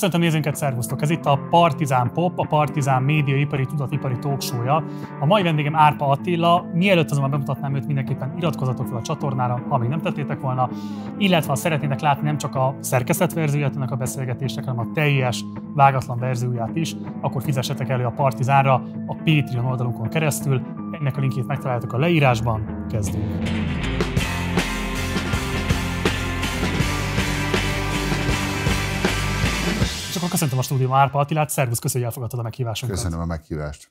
Köszöntöm nézőnket, szervusztok! Ez itt a Partizán Pop, a Partizán médiaipari tudatipari talksója. A mai vendégem Árpa Attila. Mielőtt azonban bemutatnám őt, mindenképpen iratkozatok fel a csatornára, ha még nem tettétek volna, illetve ha szeretnétek látni nem csak a szerkesztett verzióját ennek a beszélgetésnek, hanem a teljes, vágatlan verzióját is, akkor fizessetek elő a Partizánra a Patreon oldalunkon keresztül. Ennek a linkjét megtaláljátok a leírásban. Kezdjük! akkor köszöntöm a stúdióban Árpa Attilát. Szervusz, köszönjük, hogy elfogadtad a meghívásunkat. Köszönöm a meghívást.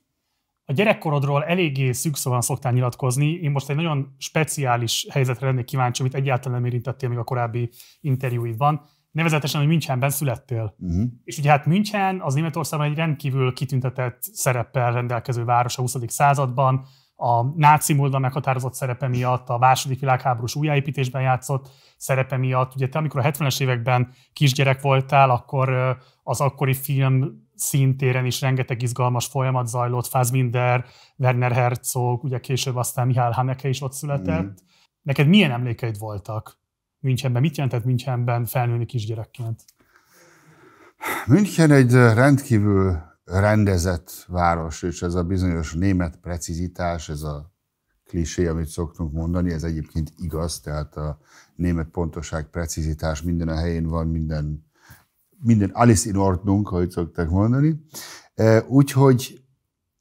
A gyerekkorodról eléggé szükszóan szoktál nyilatkozni. Én most egy nagyon speciális helyzetre lennék kíváncsi, amit egyáltalán nem érintettél még a korábbi interjúidban. Nevezetesen, hogy Münchenben születtél. Uh-huh. És ugye hát München az Németországban egy rendkívül kitüntetett szereppel rendelkező város a 20. században a náci múltban meghatározott szerepe miatt, a második világháborús újjáépítésben játszott szerepe miatt. Ugye te, amikor a 70-es években kisgyerek voltál, akkor az akkori film szintéren is rengeteg izgalmas folyamat zajlott, Fassbinder, Werner Herzog, ugye később aztán Mihály Haneke is ott született. Mm. Neked milyen emlékeid voltak Münchenben? Mit jelentett Münchenben felnőni kisgyerekként? München egy rendkívül rendezett város, és ez a bizonyos német precizitás, ez a klisé, amit szoktunk mondani, ez egyébként igaz, tehát a német pontoság, precizitás minden a helyén van, minden, minden alles in Ordnung, ahogy szokták mondani. E, úgyhogy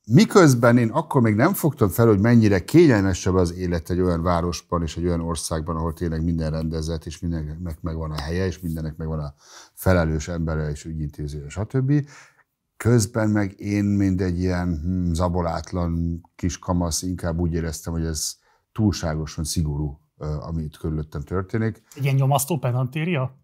miközben én akkor még nem fogtam fel, hogy mennyire kényelmesebb az élet egy olyan városban és egy olyan országban, ahol tényleg minden rendezett, és mindennek megvan a helye, és mindennek megvan a felelős embere és ügyintézője, stb Közben meg én, mint egy ilyen hm, zabolátlan kis kamasz, inkább úgy éreztem, hogy ez túlságosan szigorú, ami itt körülöttem történik. Egy ilyen nyomasztó penantéria?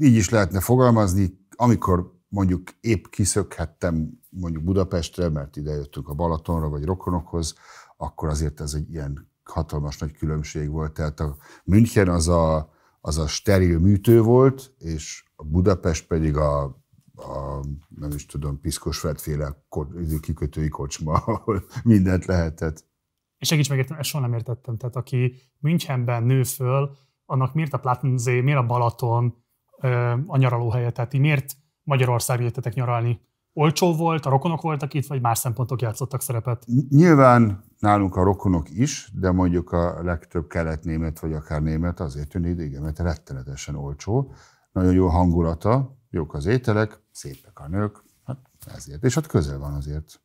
Így is lehetne fogalmazni, amikor mondjuk épp kiszökhettem mondjuk Budapestre, mert ide jöttünk a Balatonra vagy rokonokhoz, akkor azért ez egy ilyen hatalmas nagy különbség volt. Tehát a München az a, az a steril műtő volt, és a Budapest pedig a a, nem is tudom, Piszkos fedféle izé, kikötői kocsma, ahol mindent lehetett. És segíts meg, ezt soha nem értettem. Tehát aki Münchenben nő föl, annak miért a Plattensee, izé, miért a Balaton a nyaralóhelye? Tehát ti miért Magyarország jöttetek nyaralni? Olcsó volt, a rokonok voltak itt, vagy más szempontok játszottak szerepet? Nyilván nálunk a rokonok is, de mondjuk a legtöbb kelet-német vagy akár német azért jön ide, igen, mert rettenetesen olcsó. Nagyon jó hangulata, jók az ételek, szépek a nők, hát ezért. És hát közel van azért.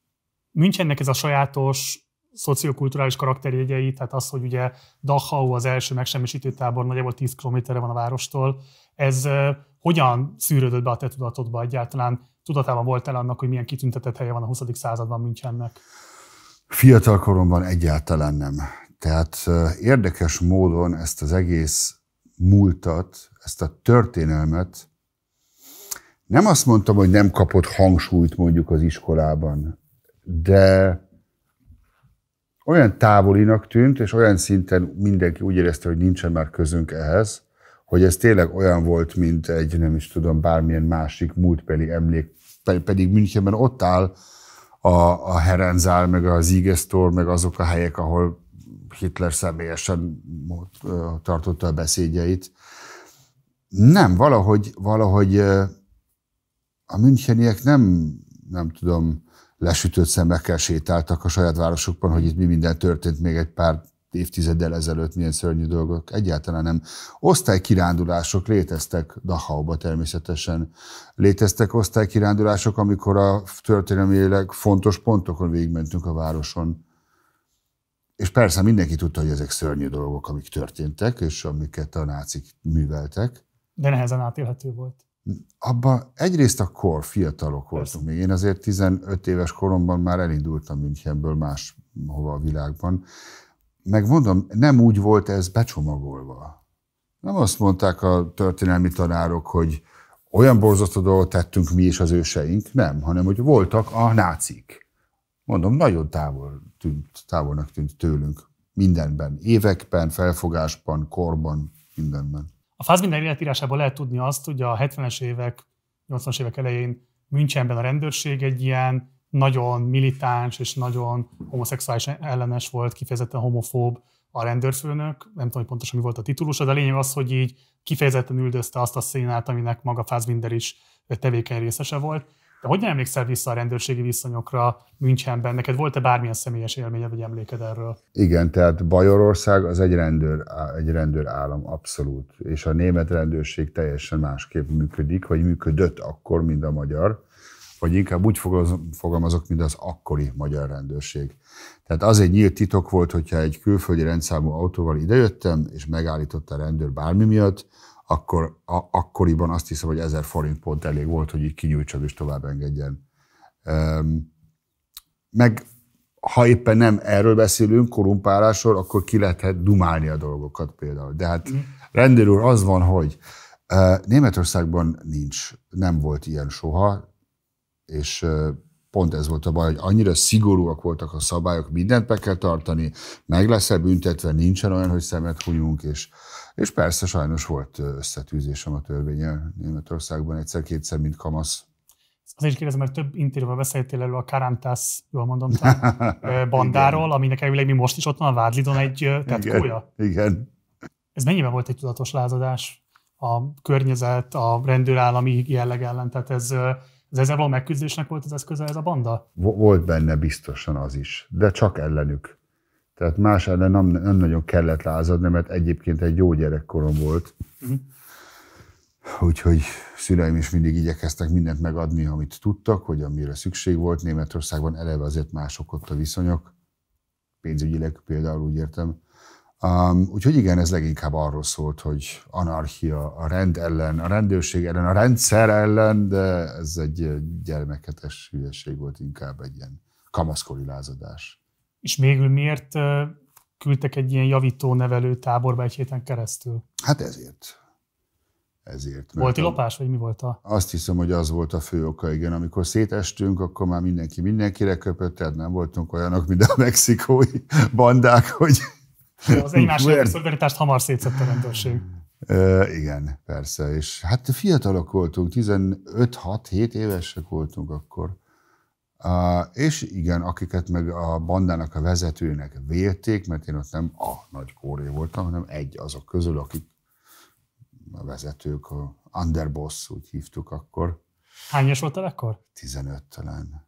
Münchennek ez a sajátos szociokulturális karakterjegyei, tehát az, hogy ugye Dachau az első megsemmisítő tábor, nagyjából 10 kilométerre van a várostól, ez hogyan szűrődött be a te tudatodba egyáltalán? Tudatában voltál annak, hogy milyen kitüntetett helye van a 20. században Münchennek? Fiatal koromban egyáltalán nem. Tehát érdekes módon ezt az egész múltat, ezt a történelmet nem azt mondtam, hogy nem kapott hangsúlyt mondjuk az iskolában, de olyan távolinak tűnt, és olyan szinten mindenki úgy érezte, hogy nincsen már közünk ehhez, hogy ez tényleg olyan volt, mint egy, nem is tudom, bármilyen másik múltbeli emlék, pedig Münchenben ott áll a, a Herenzál, meg a Zigestor, meg azok a helyek, ahol Hitler személyesen tartotta a beszédjeit. Nem, valahogy, valahogy a müncheniek nem, nem tudom, lesütött szemekkel sétáltak a saját városokban, hogy itt mi minden történt még egy pár évtizeddel ezelőtt, milyen szörnyű dolgok, egyáltalán nem. Osztálykirándulások léteztek Dachauba természetesen. Léteztek osztálykirándulások, amikor a történelmileg fontos pontokon végigmentünk a városon. És persze mindenki tudta, hogy ezek szörnyű dolgok, amik történtek, és amiket a nácik műveltek. De nehezen átélhető volt. Abba egyrészt akkor fiatalok voltunk még. Én azért 15 éves koromban már elindultam Münchenből máshova a világban. Megmondom, nem úgy volt ez becsomagolva. Nem azt mondták a történelmi tanárok, hogy olyan borzasztó dolgot tettünk mi és az őseink, nem, hanem hogy voltak a nácik. Mondom, nagyon távol tűnt, távolnak tűnt tőlünk mindenben, években, felfogásban, korban, mindenben. A Fassbinder életírásából lehet tudni azt, hogy a 70-es évek, 80-as évek elején Münchenben a rendőrség egy ilyen nagyon militáns és nagyon homoszexuális ellenes volt, kifejezetten homofób a rendőrfőnök, nem tudom, hogy pontosan mi volt a titulusa, de a lényeg az, hogy így kifejezetten üldözte azt a színát, aminek maga Fassbinder is tevékeny részese volt. Te hogyan emlékszel vissza a rendőrségi viszonyokra Münchenben? Neked volt-e bármilyen személyes élményed vagy emléked erről? Igen, tehát Bajorország az egy, rendőr, egy rendőrállam abszolút, és a német rendőrség teljesen másképp működik, vagy működött akkor, mint a magyar, vagy inkább úgy fogalmazok, mint az akkori magyar rendőrség. Tehát az egy nyílt titok volt, hogyha egy külföldi rendszámú autóval idejöttem, és megállított a rendőr bármi miatt, akkor a, akkoriban azt hiszem, hogy 1000 forint pont elég volt, hogy így kinyújtsad és tovább engedjen. Meg ha éppen nem erről beszélünk, korumpálásról, akkor ki lehet dumálni a dolgokat például. De hát mm. rendőr úr, az van, hogy Németországban nincs, nem volt ilyen soha, és pont ez volt a baj, hogy annyira szigorúak voltak a szabályok, mindent be kell tartani, meg leszel büntetve, nincsen olyan, hogy szemet hunyunk, és és persze sajnos volt összetűzésem a törvényel Németországban egyszer-kétszer, mint kamasz. Azért is kérdezem, mert több interjúval beszéltél elő a Karantász, jól mondom, tehát, bandáról, aminek elvileg mi most is ott van a Vádlidon egy tetkója. Igen, igen. Ez mennyiben volt egy tudatos lázadás a környezet, a rendőrállami jelleg ellen? Tehát ez, ez ezzel való megküzdésnek volt az eszköze ez a banda? Volt benne biztosan az is, de csak ellenük. Tehát más ellen nem, nem nagyon kellett lázadni, mert egyébként egy jó gyerekkorom volt. Uh-huh. Úgyhogy szüleim is mindig igyekeztek mindent megadni, amit tudtak, hogy amire szükség volt. Németországban eleve azért mások ott a viszonyok, pénzügyileg például úgy értem. Um, úgyhogy igen, ez leginkább arról szólt, hogy anarchia a rend ellen, a rendőrség ellen, a rendszer ellen, de ez egy gyermeketes hülyeség volt, inkább egy ilyen kamaszkori lázadás. És mégül miért küldtek egy ilyen javító nevelő táborba egy héten keresztül? Hát ezért. Ezért. Volt lopás, vagy mi volt a... Azt hiszem, hogy az volt a fő oka, igen. Amikor szétestünk, akkor már mindenki mindenkire köpött, tehát nem voltunk olyanok, mint a mexikói bandák, hogy... Az egymás szolidaritást hamar szétszett a rendőrség. E, igen, persze. És hát fiatalok voltunk, 15-6-7 évesek voltunk akkor. És igen, akiket meg a bandának a vezetőnek vélték, mert én ott nem a nagy kóré voltam, hanem egy azok közül, akik a vezetők, a underboss, úgy hívtuk akkor. Hányos voltál akkor? 15 talán.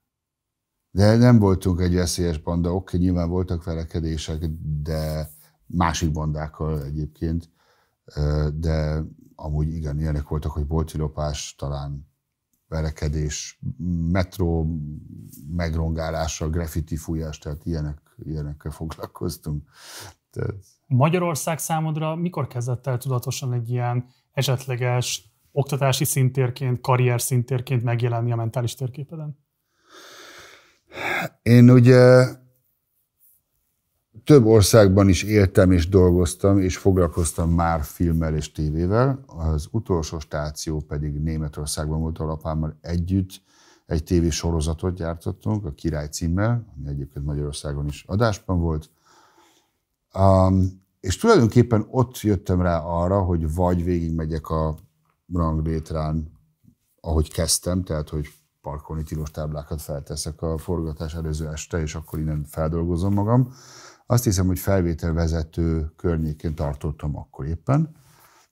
De nem voltunk egy veszélyes banda, oké, okay, nyilván voltak felekedések, de másik bandákkal egyébként, de amúgy igen, ilyenek voltak, hogy boltilopás talán verekedés, metró megrongálása, graffiti fújás, tehát ilyenek, ilyenekkel foglalkoztunk. Tehát... Magyarország számodra mikor kezdett el tudatosan egy ilyen esetleges oktatási szintérként, karrier szintérként megjelenni a mentális térképeden? Én ugye több országban is éltem és dolgoztam, és foglalkoztam már filmmel és tévével. Az utolsó stáció pedig Németországban volt, ahol apámmal együtt egy tévésorozatot gyártottunk, a Király címmel, ami egyébként Magyarországon is adásban volt. Um, és tulajdonképpen ott jöttem rá arra, hogy vagy végigmegyek a ranglétrán, ahogy kezdtem, tehát hogy parkolni tilos táblákat felteszek a forgatás előző este, és akkor innen feldolgozom magam, azt hiszem, hogy felvételvezető környékén tartottam akkor éppen.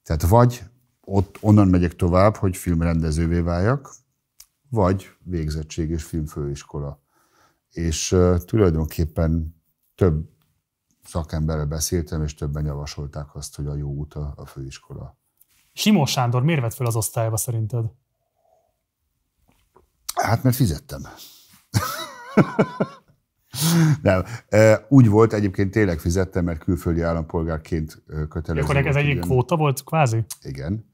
Tehát vagy ott onnan megyek tovább, hogy filmrendezővé váljak, vagy végzettség és filmfőiskola. És uh, tulajdonképpen több szakemberrel beszéltem, és többen javasolták azt, hogy a jó út a, a főiskola. Simó Sándor miért vett fel az osztályba szerinted? Hát mert fizettem. Nem. Úgy volt, egyébként tényleg fizettem, mert külföldi állampolgárként kötelező. Akkor ez egy kvóta volt, kvázi? Igen.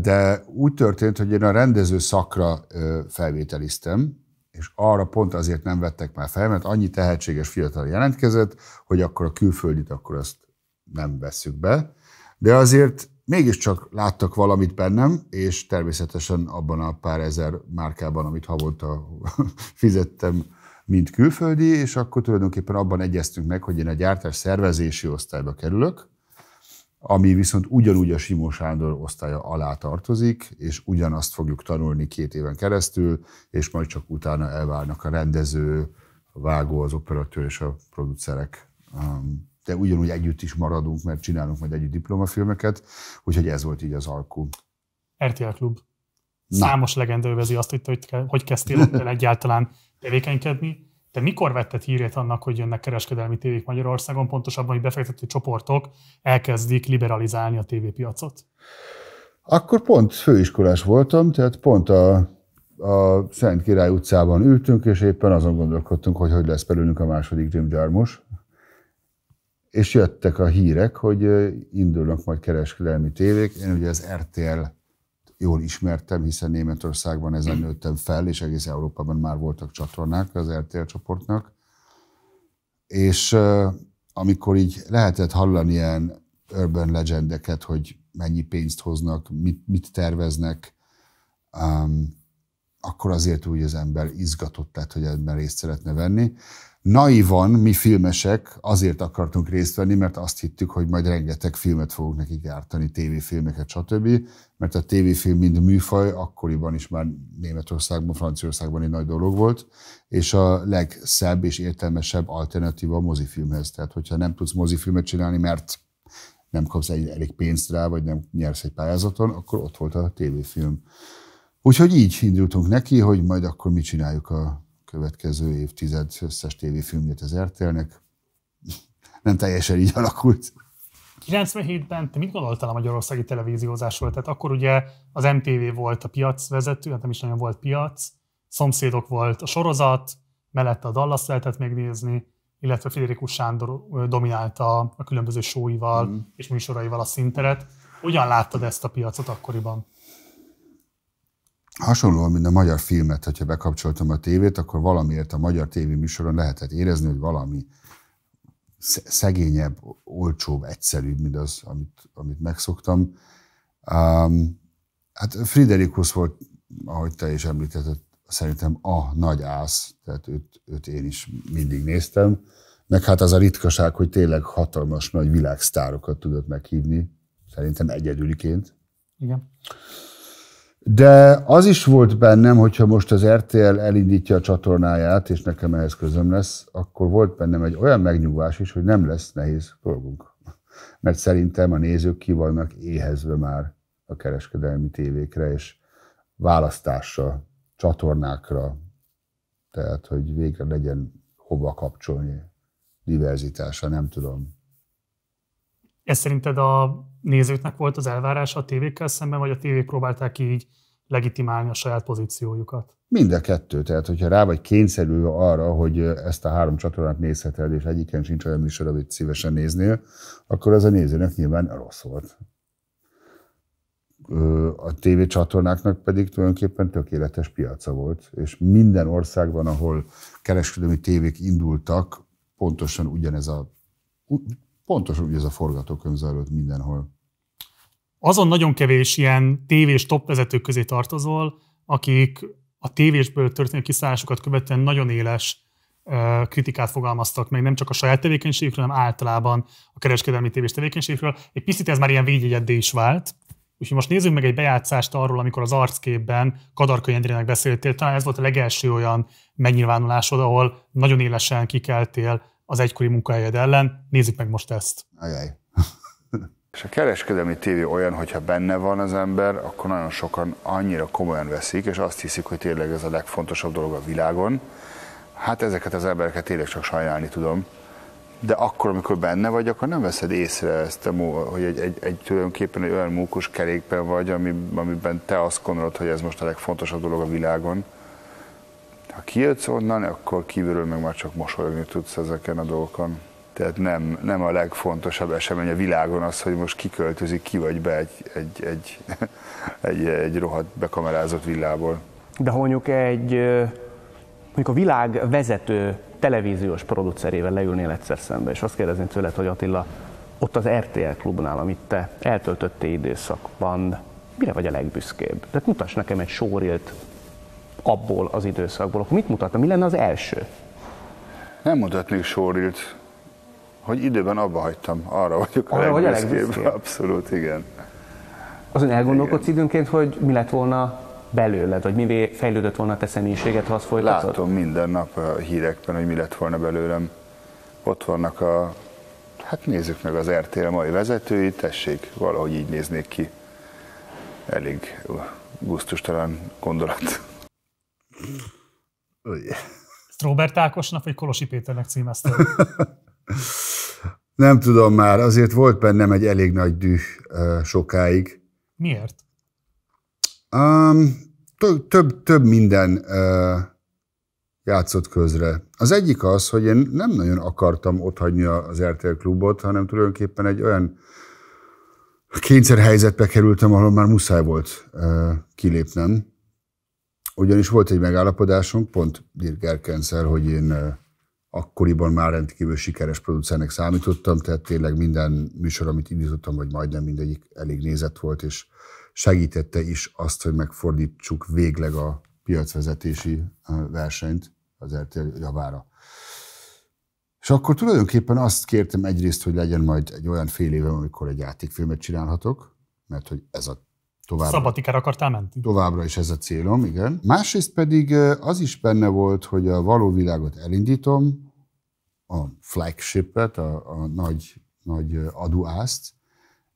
De úgy történt, hogy én a rendező szakra felvételiztem, és arra pont azért nem vettek már fel, mert annyi tehetséges fiatal jelentkezett, hogy akkor a külföldit akkor azt nem veszük be. De azért mégiscsak láttak valamit bennem, és természetesen abban a pár ezer márkában, amit havonta fizettem, mint külföldi, és akkor tulajdonképpen abban egyeztünk meg, hogy én a gyártás szervezési osztályba kerülök, ami viszont ugyanúgy a Simó Sándor osztálya alá tartozik, és ugyanazt fogjuk tanulni két éven keresztül, és majd csak utána elválnak a rendező, a vágó, az operatőr és a producerek. De ugyanúgy együtt is maradunk, mert csinálunk majd együtt diplomafilmeket, úgyhogy ez volt így az alkú. RTL Klub. Na. Számos legenda övezi azt, hogy hogy kezdtél egyáltalán tevékenykedni. Te mikor vetted hírét annak, hogy jönnek kereskedelmi tévék Magyarországon, pontosabban, hogy befektető csoportok elkezdik liberalizálni a tévépiacot? Akkor pont főiskolás voltam, tehát pont a, a Szent Király utcában ültünk, és éppen azon gondolkodtunk, hogy hogy lesz belőlünk a második Jim Jarmus. És jöttek a hírek, hogy indulnak majd kereskedelmi tévék. Én ugye az RTL jól ismertem, hiszen Németországban ezen nőttem fel, és egész Európában már voltak csatornák az RTL csoportnak. És amikor így lehetett hallani ilyen urban legendeket, hogy mennyi pénzt hoznak, mit, mit terveznek, um, akkor azért úgy az ember izgatott lett, hogy ebben részt szeretne venni naivan mi filmesek azért akartunk részt venni, mert azt hittük, hogy majd rengeteg filmet fogunk neki gyártani, tévéfilmeket, stb. Mert a tévéfilm mind műfaj, akkoriban is már Németországban, Franciaországban egy nagy dolog volt, és a legszebb és értelmesebb alternatíva a mozifilmhez. Tehát, hogyha nem tudsz mozifilmet csinálni, mert nem kapsz egy elég pénzt rá, vagy nem nyersz egy pályázaton, akkor ott volt a tévéfilm. Úgyhogy így indultunk neki, hogy majd akkor mi csináljuk a következő évtized összes filmjét az RTL-nek. Nem teljesen így alakult. 97-ben te mit gondoltál a magyarországi televíziózásról? Tehát akkor ugye az MTV volt a piacvezető, hát nem is nagyon volt piac, szomszédok volt a sorozat, mellette a Dallas lehetett megnézni, illetve Federikus Sándor dominálta a különböző sóival mm. és műsoraival a szinteret. Hogyan láttad ezt a piacot akkoriban? hasonlóan, mint a magyar filmet, hogyha bekapcsoltam a tévét, akkor valamiért a magyar tévéműsoron lehetett érezni, hogy valami szegényebb, olcsóbb, egyszerűbb, mint az, amit, amit megszoktam. Um, hát Friderikus volt, ahogy te is említetted, szerintem a nagy ász, tehát őt, őt én is mindig néztem. Meg hát az a ritkaság, hogy tényleg hatalmas nagy világsztárokat tudott meghívni, szerintem egyedüliként. Igen. De az is volt bennem, hogyha most az RTL elindítja a csatornáját, és nekem ehhez közöm lesz, akkor volt bennem egy olyan megnyugvás is, hogy nem lesz nehéz dolgunk. Mert szerintem a nézők ki vannak éhezve már a kereskedelmi tévékre, és választásra, csatornákra, tehát hogy végre legyen hova kapcsolni, diverzitása, nem tudom. Ez szerinted a nézőknek volt az elvárása a tévékkel szemben, vagy a tévék próbálták így legitimálni a saját pozíciójukat? Mind a kettő. Tehát, hogyha rá vagy kényszerülve arra, hogy ezt a három csatornát nézheted, és egyiken sincs olyan műsor, amit szívesen néznél, akkor ez a nézőnek nyilván rossz volt. A TV csatornáknak pedig tulajdonképpen tökéletes piaca volt, és minden országban, ahol kereskedelmi tévék indultak, pontosan ugyanez a Pontosan ugye ez a forgatókönyv zajlott mindenhol. Azon nagyon kevés ilyen tévés vezetők közé tartozol, akik a tévésből történő kiszállásokat követően nagyon éles kritikát fogalmaztak meg, nem csak a saját tevékenységükről, hanem általában a kereskedelmi tévés tevékenységükről. Egy picit ez már ilyen védjegyeddé is vált. Úgyhogy most nézzük meg egy bejátszást arról, amikor az arcképben Kadarka Jendrének beszéltél. Talán ez volt a legelső olyan megnyilvánulásod, ahol nagyon élesen kikeltél az egykori munkahelyed ellen. Nézzük meg most ezt. Ajaj. És a kereskedelmi tévé olyan, hogyha benne van az ember, akkor nagyon sokan annyira komolyan veszik, és azt hiszik, hogy tényleg ez a legfontosabb dolog a világon. Hát ezeket az embereket tényleg csak sajnálni tudom. De akkor, amikor benne vagy, akkor nem veszed észre ezt a múl, hogy egy, egy, egy tulajdonképpen egy olyan mókus kerékben vagy, ami, amiben te azt gondolod, hogy ez most a legfontosabb dolog a világon. Ha kijössz onnan, akkor kívülről meg már csak mosolyogni tudsz ezeken a dolgokon. Tehát nem, nem a legfontosabb esemény a világon az, hogy most kiköltözik ki vagy be egy, egy, egy, egy, egy rohadt bekamerázott villából. De mondjuk egy, mondjuk a világ vezető televíziós producerével leülnél egyszer szembe, és azt kérdezni tőled, hogy Attila, ott az RTL klubnál, amit te eltöltöttél időszakban, mire vagy a legbüszkébb? Tehát mutass nekem egy sórilt abból az időszakból, akkor mit mutatna? Mi lenne az első? Nem mutatnék sorilt, hogy időben abba hagytam, arra vagyok arra a legbüszkébb. Abszolút, igen. Azon elgondolkodsz igen. időnként, hogy mi lett volna belőled, vagy mivé fejlődött volna a te személyiséget, ha azt folytatod? Látom minden nap a hírekben, hogy mi lett volna belőlem. Ott vannak a, hát nézzük meg az RTL mai vezetői, tessék, valahogy így néznék ki. Elég gusztustalan gondolat. Ezt Robert Ákosnak vagy Kolosi Péternek címezte? Nem tudom már, azért volt bennem egy elég nagy düh sokáig. Miért? Um, több, több, több minden uh, játszott közre. Az egyik az, hogy én nem nagyon akartam otthagyni az RTL klubot, hanem tulajdonképpen egy olyan kényszerhelyzetbe kerültem, ahol már muszáj volt uh, kilépnem. Ugyanis volt egy megállapodásunk, pont Dirk hogy én akkoriban már rendkívül sikeres producernek számítottam, tehát tényleg minden műsor, amit indítottam, vagy majdnem mindegyik elég nézett volt, és segítette is azt, hogy megfordítsuk végleg a piacvezetési versenyt az RTL javára. És akkor tulajdonképpen azt kértem egyrészt, hogy legyen majd egy olyan fél évem, amikor egy játékfilmet csinálhatok, mert hogy ez a Továbbra. Szabatikára akartál menni? Továbbra is ez a célom, igen. Másrészt pedig az is benne volt, hogy a való világot elindítom, a flagship-et, a, a nagy, nagy aduászt,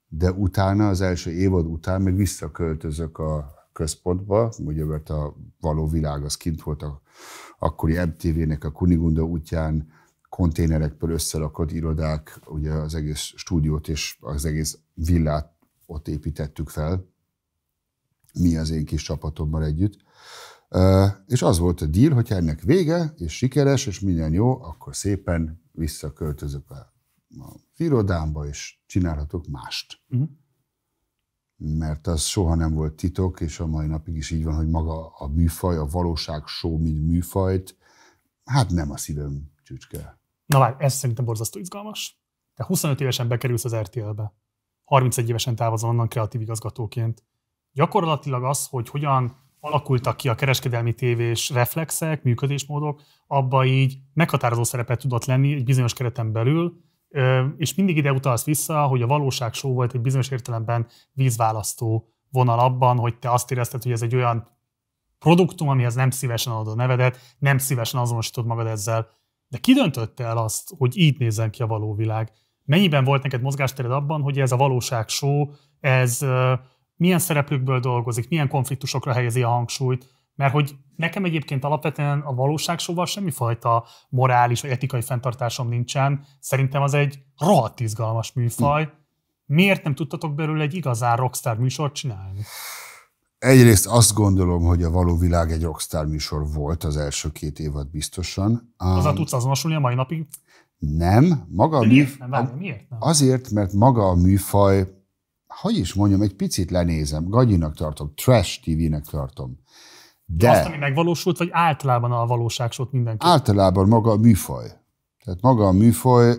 de utána, az első évad után még visszaköltözök a központba, ugye mert a való világ az kint volt a akkori MTV-nek a Kunigunda útján, konténerekből összerakott irodák, ugye az egész stúdiót és az egész villát ott építettük fel, mi az én kis csapatommal együtt. És az volt a deal, hogy ennek vége, és sikeres, és minden jó, akkor szépen visszaköltözök a, a irodámba, és csinálhatok mást. Uh-huh. Mert az soha nem volt titok, és a mai napig is így van, hogy maga a műfaj, a valóság show, mint műfajt, hát nem a szívem csücske. Na várj, ez szerintem borzasztó izgalmas. Te 25 évesen bekerülsz az RTL-be. 31 évesen távozol onnan kreatív igazgatóként. Gyakorlatilag az, hogy hogyan alakultak ki a kereskedelmi tévés reflexek, működésmódok, abba így meghatározó szerepet tudott lenni egy bizonyos kereten belül, és mindig ide utalsz vissza, hogy a valóság show volt egy bizonyos értelemben vízválasztó vonal abban, hogy te azt érezted, hogy ez egy olyan produktum, amihez nem szívesen adod a nevedet, nem szívesen azonosítod magad ezzel. De ki döntötte el azt, hogy így nézzen ki a való világ? Mennyiben volt neked mozgástered abban, hogy ez a valóság show, ez milyen szereplőkből dolgozik, milyen konfliktusokra helyezi a hangsúlyt, mert hogy nekem egyébként alapvetően a valóság soha semmifajta morális vagy etikai fenntartásom nincsen. Szerintem az egy rohadt izgalmas műfaj. Miért nem tudtatok belőle egy igazán rockstar műsort csinálni? Egyrészt azt gondolom, hogy a való világ egy rockstar műsor volt az első két évad biztosan. Um, tudsz azonosulni a mai napig? Nem. Maga a műf... miért, nem, várj, miért nem? Azért, mert maga a műfaj hogy is mondjam, egy picit lenézem, gagyinak tartom, trash TV-nek tartom. De azt, ami megvalósult, vagy általában a valóságsót mindenki? Általában maga a műfaj. Tehát maga a műfaj,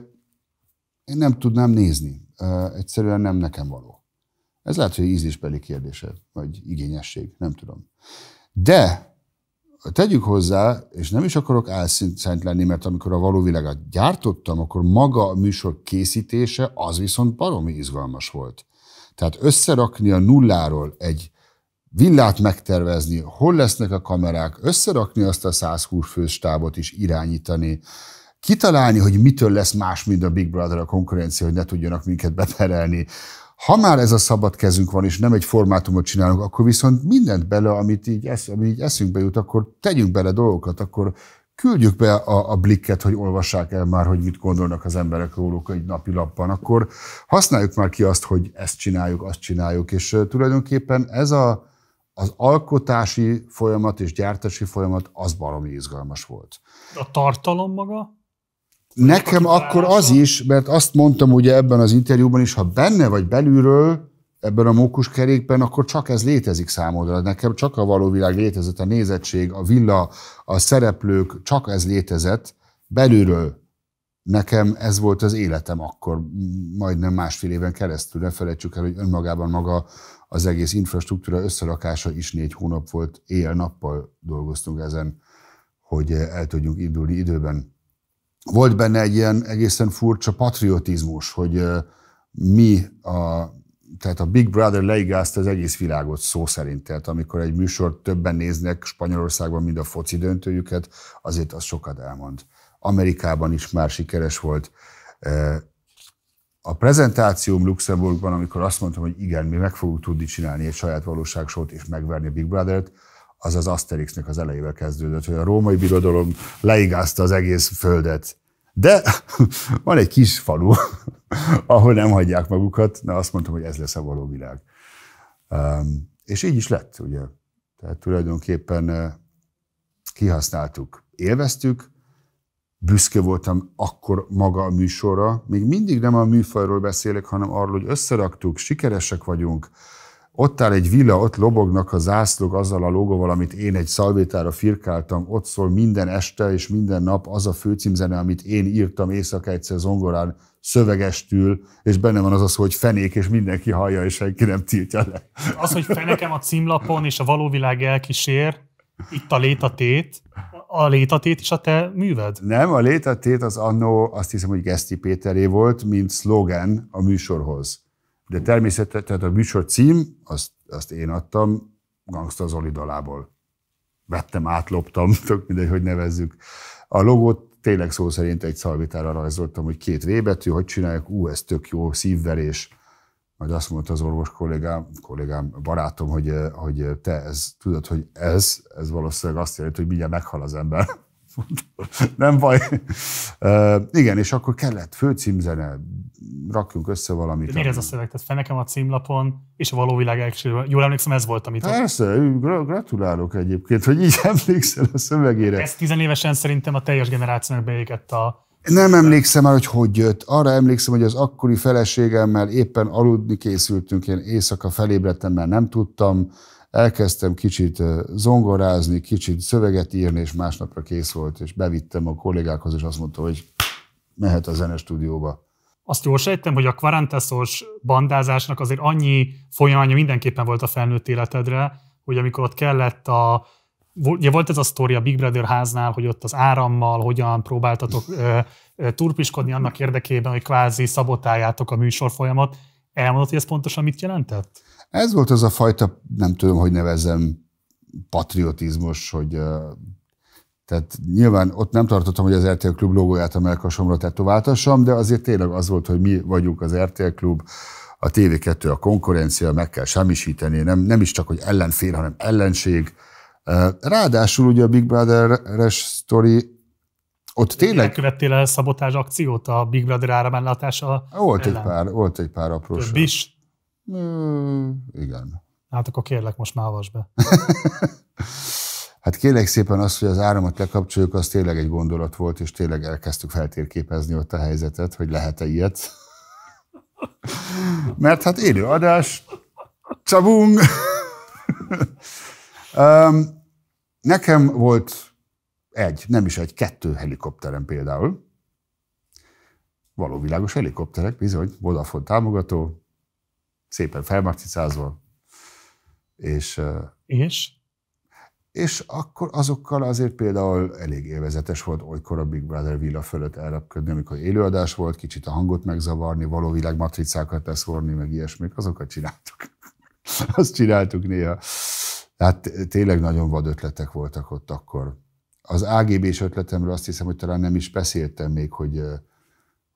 én nem tudnám nézni. egyszerűen nem nekem való. Ez lehet, hogy ízlésbeli kérdése, vagy igényesség, nem tudom. De tegyük hozzá, és nem is akarok álszint lenni, mert amikor a való világot gyártottam, akkor maga a műsor készítése, az viszont baromi izgalmas volt. Tehát összerakni a nulláról egy villát megtervezni, hol lesznek a kamerák, összerakni azt a 120 fős stábot is irányítani, kitalálni, hogy mitől lesz más, mint a Big Brother a konkurencia, hogy ne tudjanak minket beperelni. Ha már ez a szabad kezünk van, és nem egy formátumot csinálunk, akkor viszont mindent bele, amit így, esz, ami így eszünkbe jut, akkor tegyünk bele dolgokat, akkor küldjük be a, a blikket, hogy olvassák el már, hogy mit gondolnak az emberek róluk egy napi lapban, akkor használjuk már ki azt, hogy ezt csináljuk, azt csináljuk, és tulajdonképpen ez a, az alkotási folyamat és gyártási folyamat az baromi izgalmas volt. A tartalom maga? Nekem akkor az is, mert azt mondtam ugye ebben az interjúban is, ha benne vagy belülről, ebben a mókuskerékben, akkor csak ez létezik számodra. Nekem csak a való világ létezett, a nézettség, a villa, a szereplők, csak ez létezett belülről. Nekem ez volt az életem akkor, majdnem másfél éven keresztül. Ne felejtsük el, hogy önmagában maga az egész infrastruktúra összerakása is négy hónap volt, éjjel-nappal dolgoztunk ezen, hogy el tudjunk indulni időben. Volt benne egy ilyen egészen furcsa patriotizmus, hogy eh, mi a tehát a Big Brother leigázta az egész világot szó szerint. Tehát amikor egy műsor többen néznek Spanyolországban, mind a foci döntőjüket, azért az sokat elmond. Amerikában is már sikeres volt. Eh, a prezentációm Luxemburgban, amikor azt mondtam, hogy igen, mi meg fogunk tudni csinálni egy saját valóságsót és megverni a Big Brother-t, az az Asterixnek az elejével kezdődött, hogy a római birodalom leigázta az egész földet. De van egy kis falu, ahol nem hagyják magukat. Na azt mondtam, hogy ez lesz a való világ. Um, és így is lett, ugye. Tehát tulajdonképpen uh, kihasználtuk, élveztük, büszke voltam akkor maga a műsorra. Még mindig nem a műfajról beszélek, hanem arról, hogy összeraktuk, sikeresek vagyunk, ott áll egy villa, ott lobognak a zászlók azzal a logóval, amit én egy szalvétára firkáltam, ott szól minden este és minden nap az a főcímzene, amit én írtam éjszaka egyszer zongorán szövegestül, és benne van az az, hogy fenék, és mindenki hallja, és senki nem tiltja le. Az, hogy fenekem a címlapon, és a való világ elkísér, itt a létatét, a létatét is a te műved? Nem, a létatét az annó azt hiszem, hogy Geszti Péteré volt, mint szlogen a műsorhoz. De természetesen tehát a műsor cím, azt, azt én adtam, Gangsta Zoli dalából. Vettem, átloptam, tök mindegy, hogy nevezzük. A logót tényleg szó szerint egy szalvitára rajzoltam, hogy két V betű, hogy csinálják, ú, ez tök jó, szívverés. Majd azt mondta az orvos kollégám, kollégám, barátom, hogy, eh, hogy te ez, tudod, hogy ez, ez valószínűleg azt jelenti, hogy mindjárt meghal az ember. Nem baj. Uh, igen, és akkor kellett főcímzene, rakjunk össze valamit. De miért ez a szöveg? Tehát fel nekem a címlapon, és a való világ első. Jól emlékszem, ez volt, amit... Persze, gratulálok egyébként, hogy így emlékszel a szövegére. Ez tizenévesen szerintem a teljes generációnak beégett a, nem emlékszem már, hogy hogy jött. Arra emlékszem, hogy az akkori feleségemmel éppen aludni készültünk, én éjszaka felébredtem, mert nem tudtam elkezdtem kicsit zongorázni, kicsit szöveget írni, és másnapra kész volt, és bevittem a kollégákhoz, és azt mondta, hogy mehet a stúdióba. Azt jól sejtem, hogy a kvarantaszos bandázásnak azért annyi folyamánya mindenképpen volt a felnőtt életedre, hogy amikor ott kellett a Ugye volt ez a sztori a Big Brother háznál, hogy ott az árammal hogyan próbáltatok ö, ö, turpiskodni annak érdekében, hogy kvázi szabotáljátok a műsor folyamat. Elmondott, hogy ez pontosan mit jelentett? Ez volt az a fajta, nem tudom, hogy nevezem, patriotizmus, hogy tehát nyilván ott nem tartottam, hogy az RTL Klub logóját a melkasomra tetováltassam, de azért tényleg az volt, hogy mi vagyunk az RTL Klub, a TV2 a konkurencia, meg kell semmisíteni, nem, nem is csak, hogy ellenfél, hanem ellenség. Ráadásul ugye a Big Brother-es sztori ott tényleg... Elkövettél el szabotás akciót a Big Brother áramánlátása Volt ellen. egy pár, volt egy pár apróság. Több is? Ö, hmm, igen. Hát akkor kérlek, most már be. hát kérlek szépen azt, hogy az áramot lekapcsoljuk, az tényleg egy gondolat volt, és tényleg elkezdtük feltérképezni ott a helyzetet, hogy lehet-e ilyet. Mert hát élő adás, csabung. um, nekem volt egy, nem is egy, kettő helikopterem például. Való világos helikopterek, bizony, Vodafone támogató, szépen felmatricázol, és... És? És akkor azokkal azért például elég élvezetes volt olykor a Big Brother villa fölött elrapködni, amikor élőadás volt, kicsit a hangot megzavarni, való világ matricákat leszórni, meg ilyesmik, azokat csináltuk. Azt csináltuk néha. Hát tényleg nagyon vad ötletek voltak ott akkor. Az AGB-s ötletemről azt hiszem, hogy talán nem is beszéltem még, hogy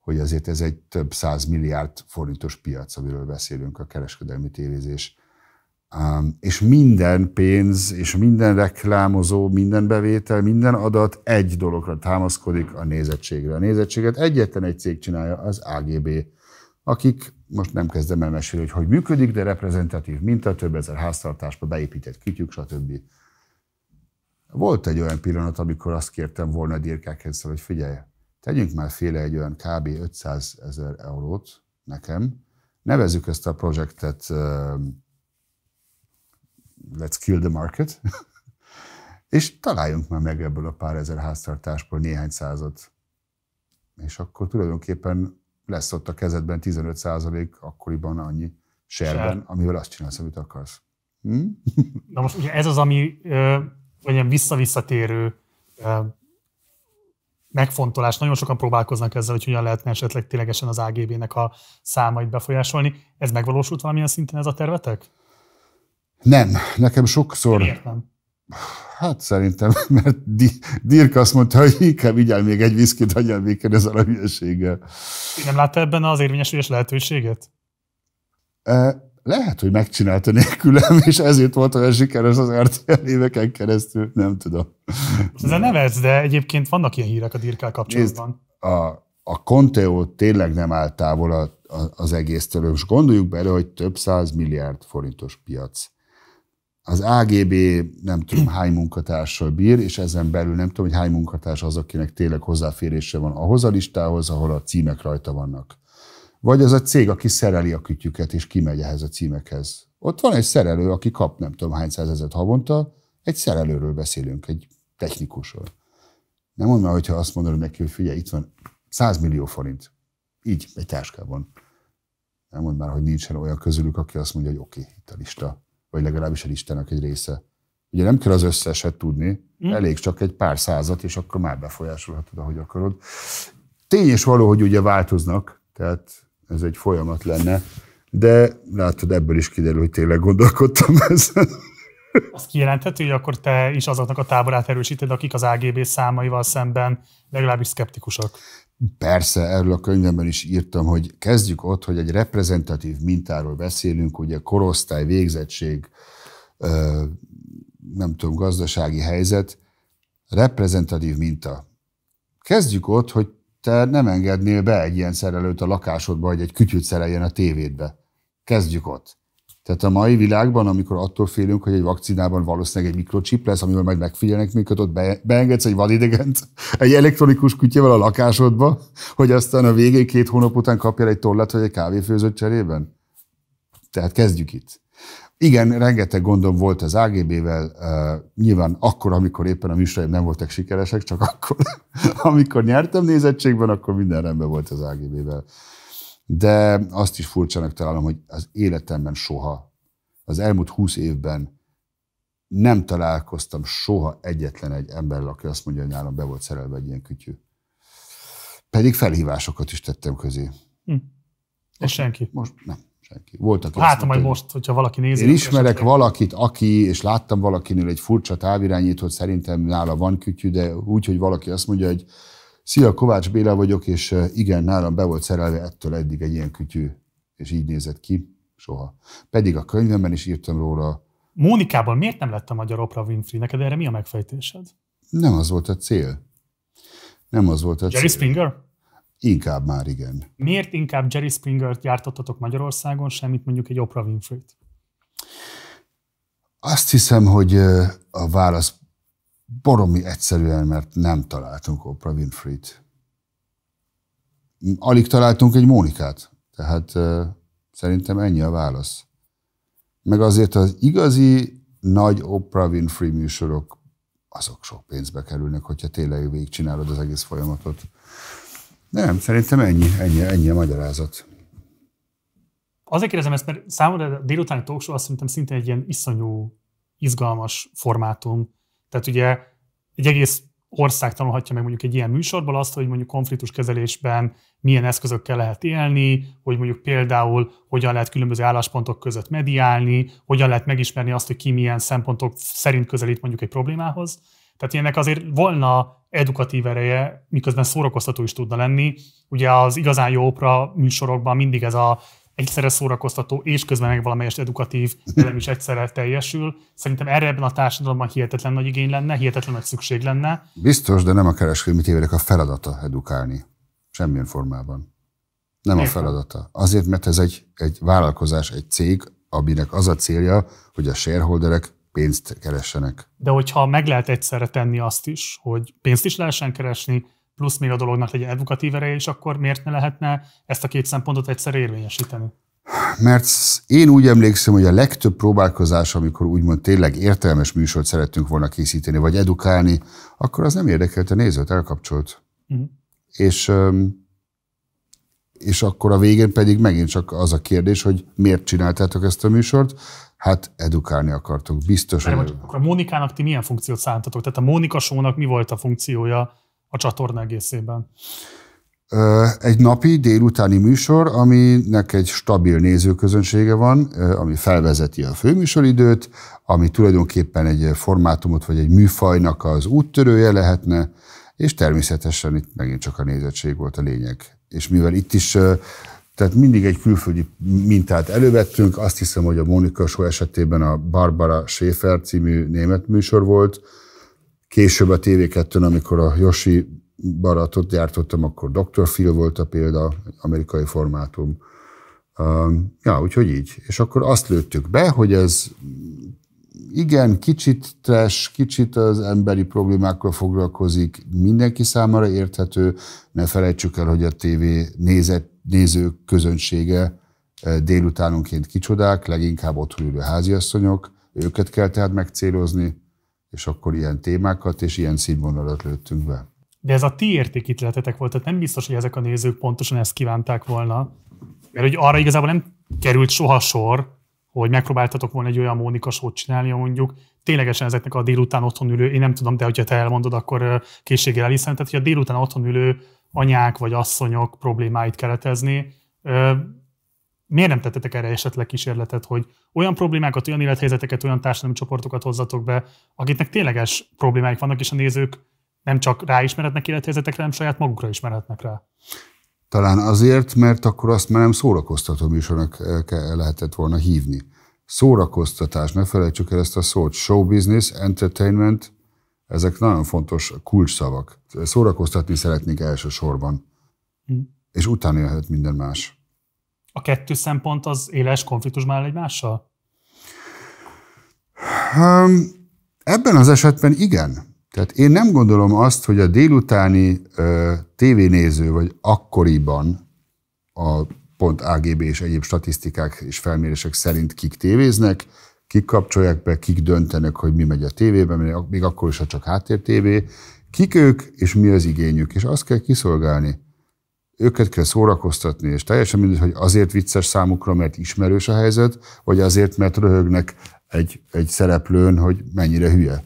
hogy azért ez egy több száz milliárd forintos piac, amiről beszélünk a kereskedelmi tévézés. Um, és minden pénz, és minden reklámozó, minden bevétel, minden adat egy dologra támaszkodik a nézettségre. A nézettséget egyetlen egy cég csinálja, az AGB, akik, most nem kezdem el mesélni, hogy hogy működik, de reprezentatív minta, több ezer háztartásba beépített kütyük, stb. Volt egy olyan pillanat, amikor azt kértem volna a dirkákhez, hogy figyelj, tegyünk már féle egy olyan kb. 500 ezer eurót nekem, nevezzük ezt a projektet uh, Let's Kill the Market, és találjunk már meg ebből a pár ezer háztartásból néhány százat. És akkor tulajdonképpen lesz ott a kezedben 15 százalék, akkoriban annyi serben, Ser. amivel azt csinálsz, amit akarsz. Hm? Na most ugye ez az, ami ö, olyan visszavisszatérő megfontolás. Nagyon sokan próbálkoznak ezzel, hogy hogyan lehetne esetleg ténylegesen az AGB-nek a számait befolyásolni. Ez megvalósult valamilyen szinten ez a tervetek? Nem. Nekem sokszor... Értem. Hát szerintem, mert Di- Dirk azt mondta, hogy inkább vigyel még egy viszkit, hagyjál még ezzel a hülyeséggel. Nem látta ebben az érvényesülés lehetőséget? Lehet, hogy megcsinálta nélkülem, és ezért volt olyan sikeres az RTL éveken keresztül, nem tudom. Ez a nevez, de egyébként vannak ilyen hírek a Dirkkel kapcsolatban. Nézd, a, a Conteo tényleg nem állt távol a, a, az törő. Most gondoljuk bele, hogy több száz milliárd forintos piac. Az AGB nem tudom hány munkatársal bír, és ezen belül nem tudom, hogy hány munkatárs az, akinek tényleg hozzáférése van ahhoz a listához, ahol a címek rajta vannak vagy az a cég, aki szereli a kütyüket, és kimegy ehhez a címekhez. Ott van egy szerelő, aki kap nem tudom hány százezet havonta, egy szerelőről beszélünk, egy technikusról. Nem mondom, hogyha azt mondod neki, hogy figyelj, itt van 100 millió forint, így egy táskában. Nem mondd már, hogy nincsen olyan közülük, aki azt mondja, hogy oké, okay, itt a lista, vagy legalábbis a listának egy része. Ugye nem kell az összeset tudni, mm. elég csak egy pár százat, és akkor már befolyásolhatod, ahogy akarod. Tény és való, hogy ugye változnak, tehát ez egy folyamat lenne. De látod, ebből is kiderül, hogy tényleg gondolkodtam ezen. Azt kijelenthető, hogy akkor te is azoknak a táborát erősíted, akik az AGB számaival szemben legalábbis szkeptikusak. Persze, erről a könyvemben is írtam, hogy kezdjük ott, hogy egy reprezentatív mintáról beszélünk, ugye korosztály, végzettség, nem tudom, gazdasági helyzet, reprezentatív minta. Kezdjük ott, hogy te nem engednél be egy ilyen szerelőt a lakásodba, hogy egy kütyűt szereljen a tévédbe. Kezdjük ott. Tehát a mai világban, amikor attól félünk, hogy egy vakcinában valószínűleg egy mikrocsip lesz, amivel majd megfigyelnek minket, ott beengedsz egy vadidegent, egy elektronikus kutyával a lakásodba, hogy aztán a végén két hónap után kapjál egy tollat vagy egy kávéfőzött cserében? Tehát kezdjük itt. Igen, rengeteg gondom volt az AGB-vel, nyilván akkor, amikor éppen a műsoraim nem voltak sikeresek, csak akkor, amikor nyertem nézettségben, akkor minden rendben volt az AGB-vel. De azt is furcsának találom, hogy az életemben soha, az elmúlt húsz évben nem találkoztam soha egyetlen egy emberrel, aki azt mondja, hogy nálam be volt szerelve egy ilyen kütyű. Pedig felhívásokat is tettem közé. Hm. És senki? Most nem. Senki. Voltak hát Látom, majd most, hogyha valaki nézi. Én ismerek esetleg. valakit, aki, és láttam valakinél egy furcsa távirányítót, szerintem nála van kütyű, de úgy, hogy valaki azt mondja, hogy Szia, Kovács Béla vagyok, és igen, nálam be volt szerelve ettől eddig egy ilyen kütyű, és így nézett ki, soha. Pedig a könyvemben is írtam róla. Mónikában miért nem lett a magyar Oprah Winfrey? Neked erre mi a megfejtésed? Nem az volt a cél. Nem az volt a Jerry cél. Springer? Inkább már igen. Miért inkább Jerry Springer-t jártottatok Magyarországon, semmit mondjuk egy Oprah Winfrey-t? Azt hiszem, hogy a válasz boromi egyszerűen, mert nem találtunk Oprah Winfrey-t. Alig találtunk egy Mónikát, tehát szerintem ennyi a válasz. Meg azért az igazi nagy Oprah Winfrey műsorok, azok sok pénzbe kerülnek, hogyha tényleg végigcsinálod az egész folyamatot. Nem, szerintem ennyi, ennyi, ennyi a magyarázat. Azért kérdezem ezt, mert számomra a délutáni talk show azt szerintem szintén egy ilyen iszonyú, izgalmas formátum. Tehát ugye egy egész ország tanulhatja meg mondjuk egy ilyen műsorból azt, hogy mondjuk konfliktuskezelésben milyen eszközökkel lehet élni, hogy mondjuk például hogyan lehet különböző álláspontok között mediálni, hogyan lehet megismerni azt, hogy ki milyen szempontok szerint közelít mondjuk egy problémához. Tehát ennek azért volna edukatív ereje, miközben szórakoztató is tudna lenni. Ugye az igazán jó opera műsorokban mindig ez a egyszerre szórakoztató, és közben meg valamelyest edukatív elem is egyszerre teljesül. Szerintem erre ebben a társadalomban hihetetlen nagy igény lenne, hihetetlen nagy szükség lenne. Biztos, de nem a kereskedelmi tévének a feladata edukálni. Semmilyen formában. Nem Értem. a feladata. Azért, mert ez egy, egy vállalkozás, egy cég, aminek az a célja, hogy a shareholderek pénzt keressenek. De hogyha meg lehet egyszerre tenni azt is, hogy pénzt is lehessen keresni, plusz még a dolognak legyen edukatív ereje is, akkor miért ne lehetne ezt a két szempontot egyszer érvényesíteni? Mert én úgy emlékszem, hogy a legtöbb próbálkozás, amikor úgymond tényleg értelmes műsort szerettünk volna készíteni, vagy edukálni, akkor az nem érdekelte a nézőt, elkapcsolt. Uh-huh. És, és akkor a végén pedig megint csak az a kérdés, hogy miért csináltátok ezt a műsort, Hát edukálni akartok, biztos. De, hogy... Akkor a Mónikának ti milyen funkciót szántatok? Tehát a Mónika sónak mi volt a funkciója a csatorna egészében? Egy napi délutáni műsor, aminek egy stabil nézőközönsége van, ami felvezeti a főműsoridőt, ami tulajdonképpen egy formátumot vagy egy műfajnak az úttörője lehetne, és természetesen itt megint csak a nézettség volt a lényeg. És mivel itt is tehát mindig egy külföldi mintát elővettünk. Azt hiszem, hogy a Monika Show esetében a Barbara Schäfer című német műsor volt. Később a tv 2 amikor a Josi baratot gyártottam, akkor Dr. Phil volt a példa, amerikai formátum. Ja, úgyhogy így. És akkor azt lőttük be, hogy ez igen, kicsit trash, kicsit az emberi problémákkal foglalkozik, mindenki számára érthető. Ne felejtsük el, hogy a tévé nézet, nézők közönsége eh, délutánonként kicsodák, leginkább otthon ülő háziasszonyok, őket kell tehát megcélozni, és akkor ilyen témákat és ilyen színvonalat lőttünk be. De ez a ti értékítéletetek volt, tehát nem biztos, hogy ezek a nézők pontosan ezt kívánták volna, mert hogy arra igazából nem került soha sor, hogy megpróbáltatok volna egy olyan Mónika sót csinálni, mondjuk ténylegesen ezeknek a délután otthon ülő, én nem tudom, de hogyha te elmondod, akkor készséggel elhiszem, tehát hogy a délután otthon ülő anyák vagy asszonyok problémáit keretezni. miért nem tettetek erre esetleg kísérletet, hogy olyan problémákat, olyan élethelyzeteket, olyan társadalmi csoportokat hozzatok be, akiknek tényleges problémáik vannak, és a nézők nem csak ráismeretnek élethelyzetekre, hanem saját magukra ismerhetnek rá. Talán azért, mert akkor azt már nem szórakoztató műsornak eh, lehetett volna hívni. Szórakoztatás, ne felejtsük el ezt a szót. Show business, entertainment, ezek nagyon fontos kulcsszavak. Szórakoztatni szeretnék elsősorban, hm. és utána jöhet minden más. A kettő szempont az éles konfliktus már egymással? Um, ebben az esetben igen. Tehát én nem gondolom azt, hogy a délutáni ö, tévénéző, vagy akkoriban a pont AGB és egyéb statisztikák és felmérések szerint kik tévéznek, kik kapcsolják be, kik döntenek, hogy mi megy a tévében, még akkor is, ha csak háttértévé, kik ők és mi az igényük, és azt kell kiszolgálni. Őket kell szórakoztatni, és teljesen mindegy, hogy azért vicces számukra, mert ismerős a helyzet, vagy azért, mert röhögnek egy, egy szereplőn, hogy mennyire hülye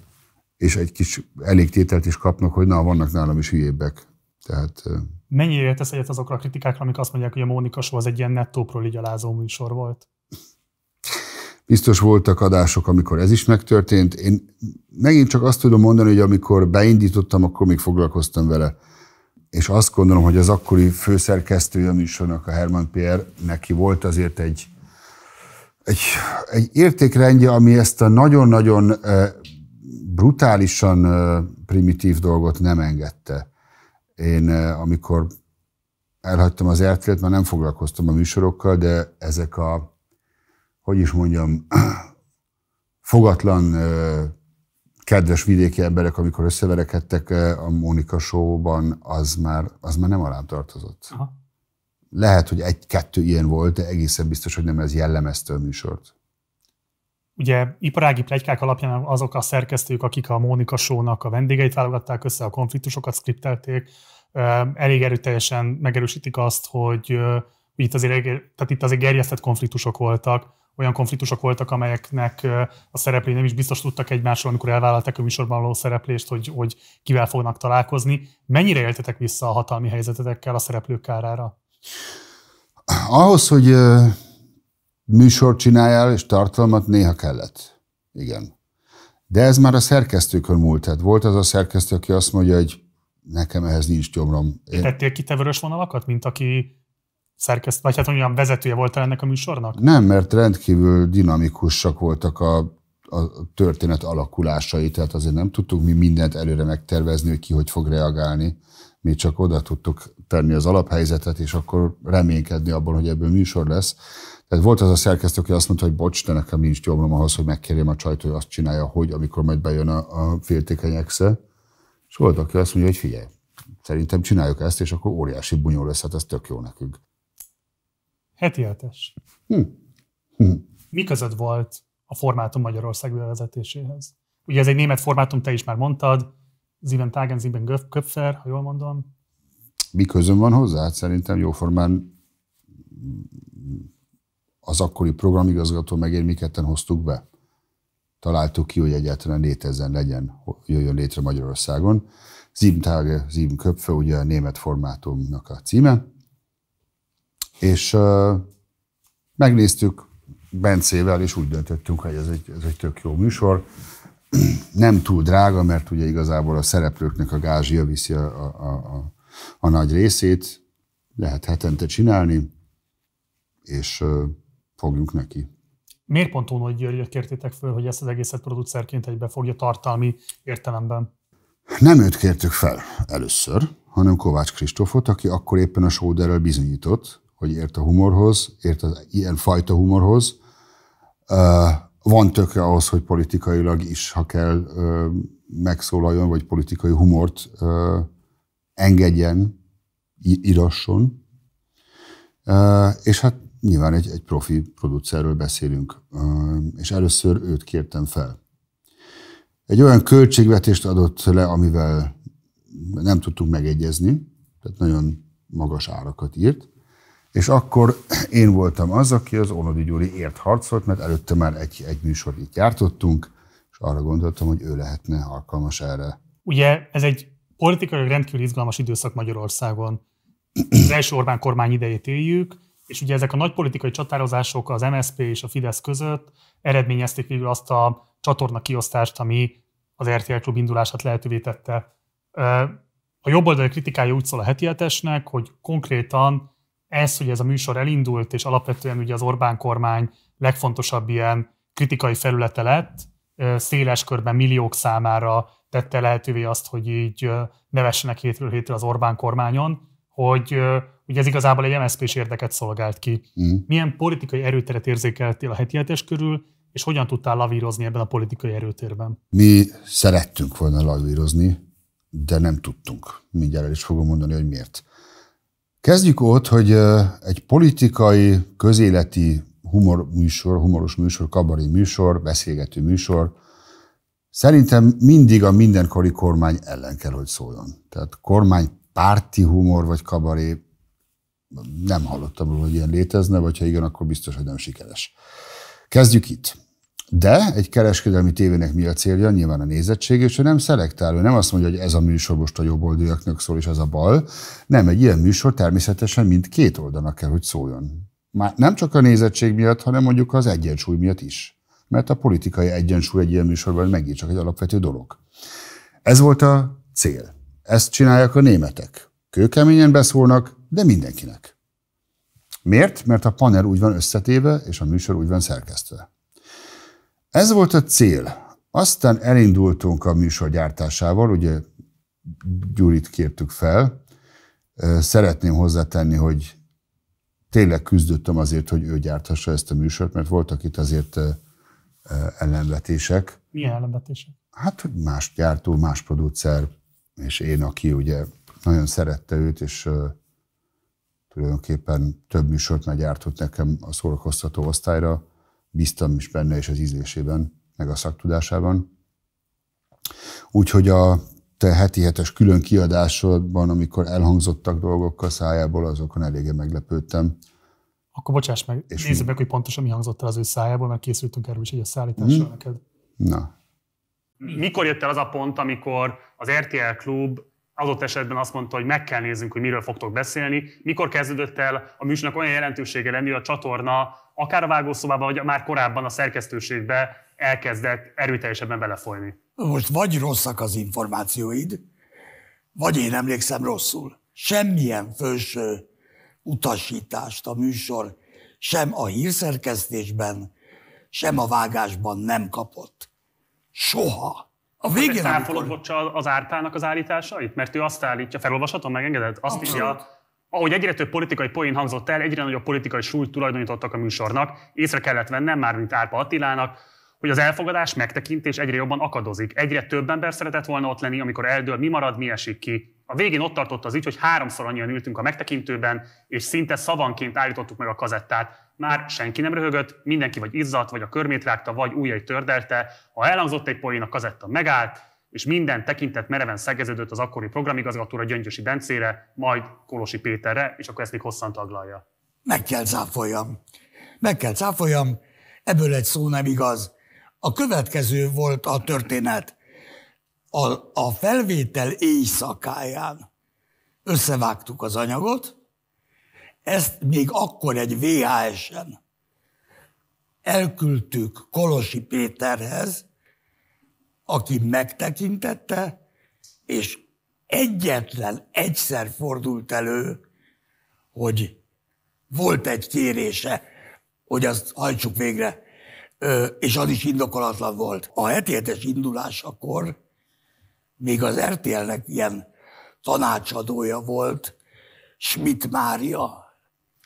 és egy kis elég tételt is kapnak, hogy na, vannak nálam is hülyébbek. Tehát, Mennyire értesz egyet azokra a kritikákra, amik azt mondják, hogy a Mónika Show az egy ilyen nettópról alázó műsor volt? Biztos voltak adások, amikor ez is megtörtént. Én megint csak azt tudom mondani, hogy amikor beindítottam, akkor még foglalkoztam vele. És azt gondolom, hogy az akkori főszerkesztője a műsornak, a Herman Pierre, neki volt azért egy, egy, egy értékrendje, ami ezt a nagyon-nagyon brutálisan primitív dolgot nem engedte. Én amikor elhagytam az RTL-t, már nem foglalkoztam a műsorokkal, de ezek a, hogy is mondjam, fogatlan kedves vidéki emberek, amikor összeverekedtek a Mónika showban, az már, az már nem alám tartozott. Aha. Lehet, hogy egy-kettő ilyen volt, de egészen biztos, hogy nem ez jellemezte a műsort. Ugye iparági plegykák alapján azok a szerkesztők, akik a Mónika Sónak a vendégeit válogatták össze, a konfliktusokat skriptelték, elég erőteljesen megerősítik azt, hogy itt azért, tehát itt azért gerjesztett konfliktusok voltak, olyan konfliktusok voltak, amelyeknek a szereplői nem is biztos tudtak egymásról, amikor elvállalták a műsorban való szereplést, hogy, hogy kivel fognak találkozni. Mennyire éltetek vissza a hatalmi helyzetetekkel a szereplők kárára? Ahhoz, hogy műsort csináljál, és tartalmat néha kellett. Igen. De ez már a szerkesztőkön múlt. Tehát volt az a szerkesztő, aki azt mondja, hogy nekem ehhez nincs gyomrom. Én... Tettél ki te vörös vonalakat, mint aki szerkesztő, vagy hát olyan vezetője volt ennek a műsornak? Nem, mert rendkívül dinamikusak voltak a, a történet alakulásai, tehát azért nem tudtuk mi mindent előre megtervezni, hogy ki hogy fog reagálni. Mi csak oda tudtuk tenni az alaphelyzetet, és akkor reménykedni abban, hogy ebből műsor lesz. Tehát volt az a szerkesztő, aki azt mondta, hogy bocs, de nekem nincs jobbom ahhoz, hogy megkérjem a csajt, hogy azt csinálja, hogy amikor majd bejön a, a féltékeny exe. És volt, aki azt mondja, hogy figyelj, szerintem csináljuk ezt, és akkor óriási bunyó lesz, hát ez tök jó nekünk. Heti hetes. Hm. Hm. Mi között volt a formátum Magyarország bevezetéséhez? Ugye ez egy német formátum, te is már mondtad, Ziven Tagen, Ziven Köpfer, ha jól mondom. Mi közön van hozzá? Hát szerintem jóformán az akkori programigazgató megér, mi ketten hoztuk be. Találtuk ki, hogy egyáltalán létezzen legyen, jöjjön létre Magyarországon. Zimtag, Zimköpfe, ugye a német formátumnak a címe. És uh, megnéztük Bencével, és úgy döntöttünk, hogy ez egy, ez egy tök jó műsor. Nem túl drága, mert ugye igazából a szereplőknek a gázsia viszi a, a, a, a nagy részét. Lehet hetente csinálni, és uh, fogjunk neki. Miért pont Ónai Györgyet kértétek föl, hogy ezt az egészet producerként egybe fogja tartalmi értelemben? Nem őt kértük fel először, hanem Kovács Kristófot, aki akkor éppen a Sóderrel bizonyított, hogy ért a humorhoz, ért az ilyen fajta humorhoz. Van tökre ahhoz, hogy politikailag is, ha kell, megszólaljon, vagy politikai humort engedjen, írasson. És hát nyilván egy, egy profi producerről beszélünk, és először őt kértem fel. Egy olyan költségvetést adott le, amivel nem tudtuk megegyezni, tehát nagyon magas árakat írt, és akkor én voltam az, aki az Onodi Gyuri ért harcolt, mert előtte már egy, egy műsor itt jártottunk, és arra gondoltam, hogy ő lehetne alkalmas erre. Ugye ez egy politikai rendkívül izgalmas időszak Magyarországon. Az első Orbán kormány idejét éljük, és ugye ezek a nagy politikai csatározások az MSP és a Fidesz között eredményezték végül azt a csatorna kiosztást, ami az RTL klub indulását lehetővé tette. A jobboldali kritikája úgy szól a heti hetesnek, hogy konkrétan ez, hogy ez a műsor elindult, és alapvetően ugye az Orbán kormány legfontosabb ilyen kritikai felülete lett, széles körben milliók számára tette lehetővé azt, hogy így nevessenek hétről hétre az Orbán kormányon, hogy ugye ez igazából egy mszp s érdeket szolgált ki. Mm. Milyen politikai erőteret érzékeltél a heti hetes körül, és hogyan tudtál lavírozni ebben a politikai erőtérben? Mi szerettünk volna lavírozni, de nem tudtunk. Mindjárt el is fogom mondani, hogy miért. Kezdjük ott, hogy egy politikai, közéleti humor műsor, humoros műsor, kabaré műsor, beszélgető műsor, szerintem mindig a mindenkori kormány ellen kell, hogy szóljon. Tehát kormány párti humor vagy kabaré nem hallottam róla, hogy ilyen létezne, vagy ha igen, akkor biztos, hogy nem sikeres. Kezdjük itt. De egy kereskedelmi tévének mi a célja? Nyilván a nézettség, és ő nem szelektál, ő nem azt mondja, hogy ez a műsor most a oldalaknak szól, és az a bal. Nem, egy ilyen műsor természetesen mind két oldalnak kell, hogy szóljon. Már nem csak a nézettség miatt, hanem mondjuk az egyensúly miatt is. Mert a politikai egyensúly egy ilyen műsorban megint csak egy alapvető dolog. Ez volt a cél. Ezt csinálják a németek. Kőkeményen beszólnak, de mindenkinek. Miért? Mert a panel úgy van összetéve, és a műsor úgy van szerkesztve. Ez volt a cél. Aztán elindultunk a műsor gyártásával, ugye Gyurit kértük fel. Szeretném hozzátenni, hogy tényleg küzdöttem azért, hogy ő gyárthassa ezt a műsort, mert voltak itt azért ellenvetések. Milyen ellenvetések? Hát, hogy más gyártó, más producer, és én, aki ugye nagyon szerette őt, és tulajdonképpen több műsort meggyártott nekem a szórakoztató osztályra, bíztam is benne és az ízlésében, meg a szaktudásában. Úgyhogy a te heti hetes külön kiadásodban, amikor elhangzottak dolgok a szájából, azokon eléggé meglepődtem. Akkor bocsáss meg, és nézzük mi? meg, hogy pontosan mi hangzott el az ő szájából, mert készültünk erről is egy a szállításra hmm. neked. Na. Mikor jött el az a pont, amikor az RTL Klub adott esetben azt mondta, hogy meg kell néznünk, hogy miről fogtok beszélni, mikor kezdődött el a műsornak olyan jelentősége lenni, hogy a csatorna akár a vágószobában, vagy már korábban a szerkesztőségbe elkezdett erőteljesebben belefolyni. Most vagy rosszak az információid, vagy én emlékszem rosszul. Semmilyen főső utasítást a műsor sem a hírszerkesztésben, sem a vágásban nem kapott. Soha. A végén, amikor... az Árpának az állításait? Mert ő azt állítja, felolvashatom, megengedett? Azt Abszolút. írja, ahogy egyre több politikai poén hangzott el, egyre nagyobb politikai súlyt tulajdonítottak a műsornak. Észre kellett vennem, már mint Árpa Attilának, hogy az elfogadás, megtekintés egyre jobban akadozik. Egyre több ember szeretett volna ott lenni, amikor eldől, mi marad, mi esik ki. A végén ott tartott az így, hogy háromszor annyian ültünk a megtekintőben, és szinte szavanként állítottuk meg a kazettát már senki nem röhögött, mindenki vagy izzadt, vagy a körmét rágta, vagy újjai tördelte. Ha elhangzott egy poén, a kazetta megállt, és minden tekintet mereven szegeződött az akkori programigazgatóra Gyöngyösi Bencére, majd Kolosi Péterre, és akkor ezt még hosszan taglalja. Meg kell cáfoljam. Meg kell cáfoljam, ebből egy szó nem igaz. A következő volt a történet. A, a felvétel éjszakáján összevágtuk az anyagot, ezt még akkor egy VHS-en elküldtük Kolosi Péterhez, aki megtekintette, és egyetlen egyszer fordult elő, hogy volt egy kérése, hogy azt hajtsuk végre, és az is indokolatlan volt. A heti hetes indulásakor még az RTL-nek ilyen tanácsadója volt, Schmidt Mária,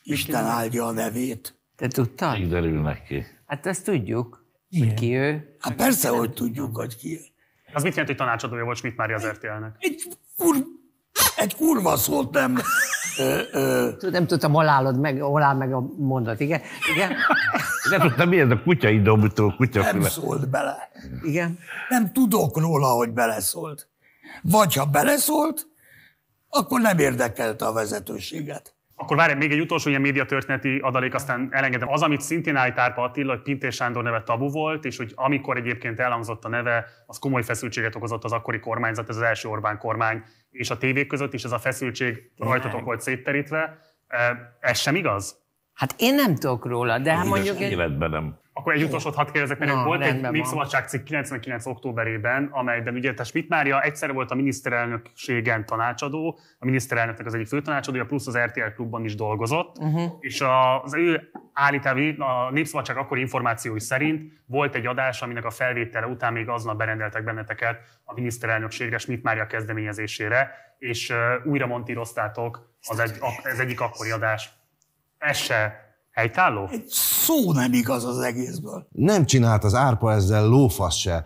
Isten áldja a nevét. Te tudtad? Így derül neki. Hát ezt tudjuk, Igen. hogy ki ő. Hát persze, hogy tudjuk, hogy ki ő. Az mit jelent hogy tanácsadója volt Schmidt Mária az RTL-nek? Egy, kur, egy kurva szót nem... Ö, ö. Nem tudtam, hol állod meg, hol áll meg a mondat, igen? igen? nem tudtam, miért ez a kutyai dobtó, kutya. Nem szólt bele. Igen? Nem tudok róla, hogy beleszólt. Vagy ha beleszólt, akkor nem érdekelte a vezetőséget. Akkor várj, még egy utolsó ilyen médiatörténeti adalék, aztán elengedem. Az, amit szintén állít Árpa Attila, hogy Pintér Sándor neve tabu volt, és hogy amikor egyébként elhangzott a neve, az komoly feszültséget okozott az akkori kormányzat, ez az első Orbán kormány, és a tévék között is ez a feszültség rajtatok volt szétterítve. Ez sem igaz? Hát én nem tudok róla, de hát mondjuk... Életben nem. Akkor egy hm. utolsót hadd kérdezek, mert no, volt egy Népszabadságcikk 99. októberében, amelyben ugye Schmidt Mária egyszer volt a miniszterelnökségen tanácsadó, a miniszterelnöknek az egyik főtanácsadója, plusz az RTL klubban is dolgozott, uh-huh. és az ő állítávi, a Népszabadság akkori információi szerint volt egy adás, aminek a felvétele után még aznap berendeltek benneteket a miniszterelnökségre, Schmidt Mária kezdeményezésére, és újra montíroztátok az egy, az egyik akkori adás. Ez se Helytálló? Egy szó nem igaz az egészből. Nem csinált az árpa ezzel lófasz se.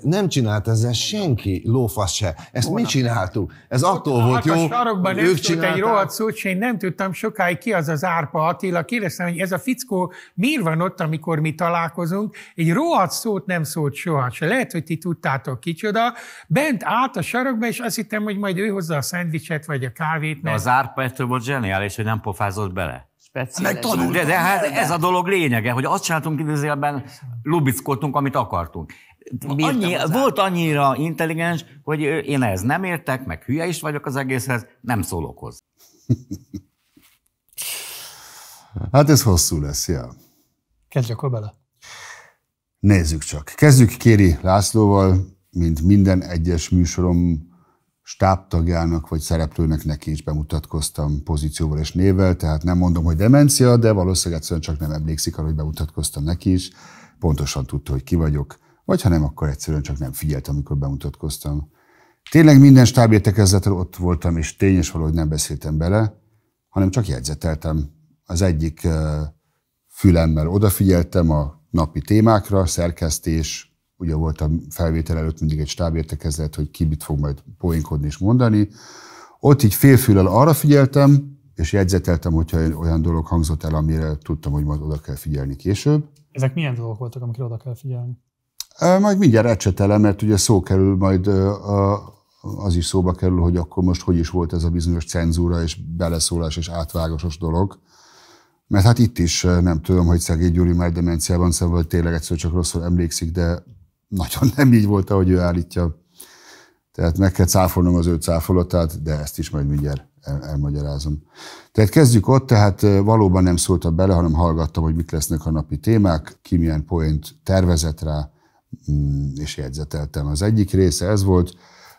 Nem csinált ezzel senki lófasz se. Ezt Volna. mi csináltuk? Ez attól a volt jó, sarokban ők csinálták. egy rohadt szót, én nem tudtam sokáig ki az az árpa Attila. Kérdeztem, hogy ez a fickó miért van ott, amikor mi találkozunk? Egy rohadt szót nem szólt soha se. Lehet, hogy ti tudtátok kicsoda. Bent állt a sarokba, és azt hittem, hogy majd ő hozza a szendvicset vagy a kávét. Mert... De az árpa ettől volt zseniális, hogy nem pofázott bele speciális. Hát meg De, de hát ez a dolog lényege, hogy azt csináltunk időzélben, lubickoltunk, amit akartunk. Annyi, volt annyira intelligens, hogy én ez nem értek, meg hülye is vagyok az egészhez, nem szólok hozzá. Hát ez hosszú lesz, ja. Kezdjük akkor bele. Nézzük csak. Kezdjük Kéri Lászlóval, mint minden egyes műsorom stábtagjának vagy szereplőnek neki is bemutatkoztam pozícióval és névvel, tehát nem mondom, hogy demencia, de valószínűleg egyszerűen csak nem emlékszik arra, hogy bemutatkoztam neki is, pontosan tudta, hogy ki vagyok, vagy ha nem, akkor egyszerűen csak nem figyelt, amikor bemutatkoztam. Tényleg minden stábértekezleten ott voltam, és tényes valahogy nem beszéltem bele, hanem csak jegyzeteltem. Az egyik fülemmel odafigyeltem a napi témákra, szerkesztés, ugye volt a felvétel előtt mindig egy értekezett, hogy ki mit fog majd poénkodni és mondani. Ott így félfülel arra figyeltem, és jegyzeteltem, hogyha olyan dolog hangzott el, amire tudtam, hogy majd oda kell figyelni később. Ezek milyen dolgok voltak, amikre oda kell figyelni? Majd mindjárt ecsetelem, mert ugye szó kerül majd a, az is szóba kerül, hogy akkor most hogy is volt ez a bizonyos cenzúra és beleszólás és átvágásos dolog. Mert hát itt is nem tudom, hogy Szegény Gyuri már demenciában vagy szóval tényleg egyszer csak rosszul emlékszik, de nagyon nem így volt, ahogy ő állítja. Tehát meg kell cáfolnom az ő cáfolatát, de ezt is majd mindjárt elmagyarázom. Tehát kezdjük ott, tehát valóban nem szóltam bele, hanem hallgattam, hogy mit lesznek a napi témák, ki milyen point tervezett rá, mm, és jegyzeteltem. Az egyik része ez volt,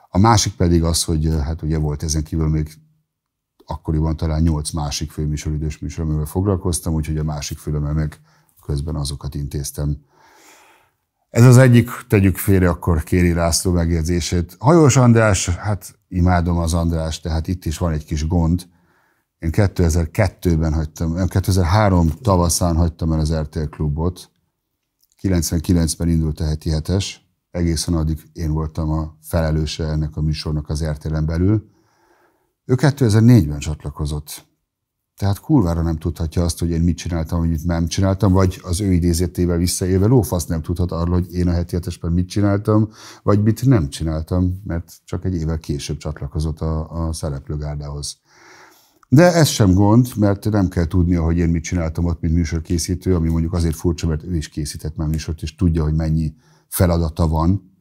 a másik pedig az, hogy hát ugye volt ezen kívül még akkoriban talán nyolc másik főműsoridős műsor, amivel foglalkoztam, úgyhogy a másik fülömmel meg közben azokat intéztem ez az egyik, tegyük félre akkor Kéri László megjegyzését. Hajós András, hát imádom az András, tehát itt is van egy kis gond. Én 2002-ben hagytam, 2003 tavaszán hagytam el az RTL klubot. 99-ben indult a heti hetes. Egészen addig én voltam a felelőse ennek a műsornak az RTL-en belül. Ő 2004-ben csatlakozott tehát kurvára nem tudhatja azt, hogy én mit csináltam, hogy mit nem csináltam, vagy az ő idézetével visszaélve lófasz nem tudhat arról, hogy én a heti hetesben mit csináltam, vagy mit nem csináltam, mert csak egy évvel később csatlakozott a, a szereplőgárdához. De ez sem gond, mert nem kell tudnia, hogy én mit csináltam ott, mint műsorkészítő, ami mondjuk azért furcsa, mert ő is készített már műsort, és tudja, hogy mennyi feladata van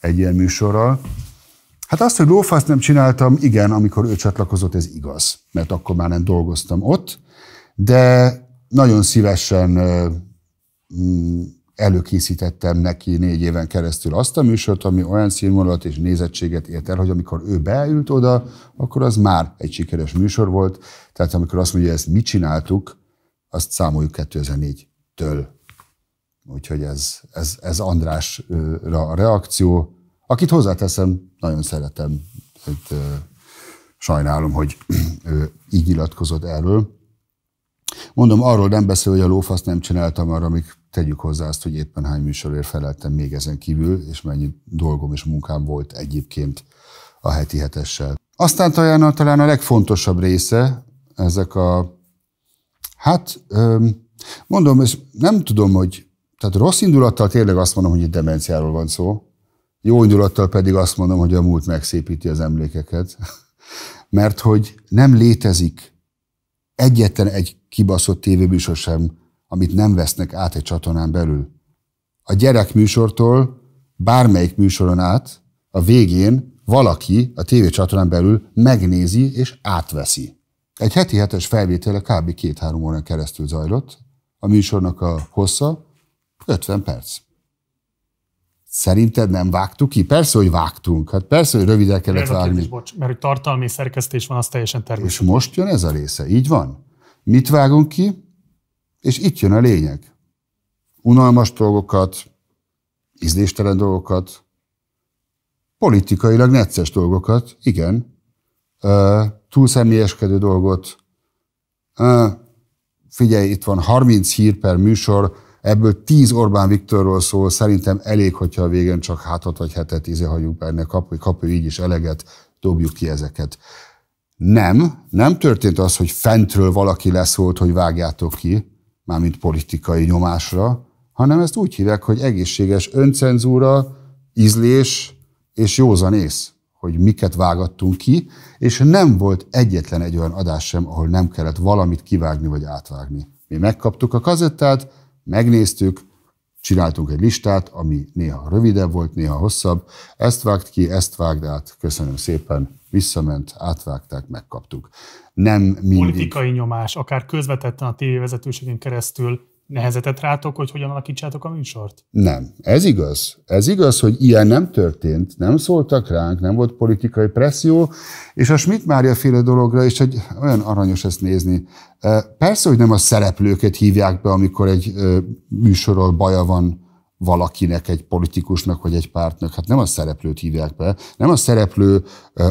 egy ilyen műsorral. Hát azt, hogy lófaszt nem csináltam, igen, amikor ő csatlakozott, ez igaz, mert akkor már nem dolgoztam ott, de nagyon szívesen mm, előkészítettem neki négy éven keresztül azt a műsort, ami olyan színvonalat és nézettséget ért el, hogy amikor ő beült oda, akkor az már egy sikeres műsor volt. Tehát amikor azt mondja, hogy ezt mi csináltuk, azt számoljuk 2004-től. Úgyhogy ez, ez, ez Andrásra a reakció akit hozzáteszem, nagyon szeretem, hogy sajnálom, hogy ő így nyilatkozott erről. Mondom, arról nem beszél, hogy a lófaszt nem csináltam arra, amíg tegyük hozzá azt, hogy éppen hány műsorért feleltem még ezen kívül, és mennyi dolgom és munkám volt egyébként a heti hetessel. Aztán talán, talán a legfontosabb része ezek a... Hát, mondom, és nem tudom, hogy... Tehát rossz indulattal tényleg azt mondom, hogy itt demenciáról van szó, jó indulattal pedig azt mondom, hogy a múlt megszépíti az emlékeket, mert hogy nem létezik egyetlen egy kibaszott tévéműsor sem, amit nem vesznek át egy csatornán belül. A gyerek műsortól bármelyik műsoron át a végén valaki a csatornán belül megnézi és átveszi. Egy heti hetes felvétele kb. két-három órán keresztül zajlott. A műsornak a hossza 50 perc. Szerinted nem vágtuk ki? Persze, hogy vágtunk. Hát persze, hogy röviden kellett Erre hát vágni. Kérdés, bocs, mert hogy tartalmi szerkesztés van, az teljesen természetes. És most jön ez a része, így van. Mit vágunk ki? És itt jön a lényeg. Unalmas dolgokat, ízléstelen dolgokat, politikailag necces dolgokat, igen, uh, túlszemélyeskedő dolgot, figyelj, itt van 30 hír per műsor, Ebből tíz Orbán Viktorról szól, szerintem elég, hogyha a végén csak hátat vagy hetet íze izé hagyjuk benne, kap, kap így is eleget, dobjuk ki ezeket. Nem, nem történt az, hogy fentről valaki leszólt, hogy vágjátok ki, mármint politikai nyomásra, hanem ezt úgy hívják, hogy egészséges öncenzúra, ízlés és józan ész, hogy miket vágattunk ki, és nem volt egyetlen egy olyan adás sem, ahol nem kellett valamit kivágni vagy átvágni. Mi megkaptuk a kazettát, megnéztük, csináltunk egy listát, ami néha rövidebb volt, néha hosszabb. Ezt vágt ki, ezt vágd át, köszönöm szépen, visszament, átvágták, megkaptuk. Nem mindig. Politikai nyomás, akár közvetetten a tévévezetőségén keresztül nehezetett rátok, hogy hogyan alakítsátok a műsort? Nem. Ez igaz. Ez igaz, hogy ilyen nem történt, nem szóltak ránk, nem volt politikai presszió, és a Schmidt Mária féle dologra is egy olyan aranyos ezt nézni, Persze, hogy nem a szereplőket hívják be, amikor egy műsorról baja van valakinek, egy politikusnak vagy egy pártnak. Hát nem a szereplőt hívják be, nem a szereplő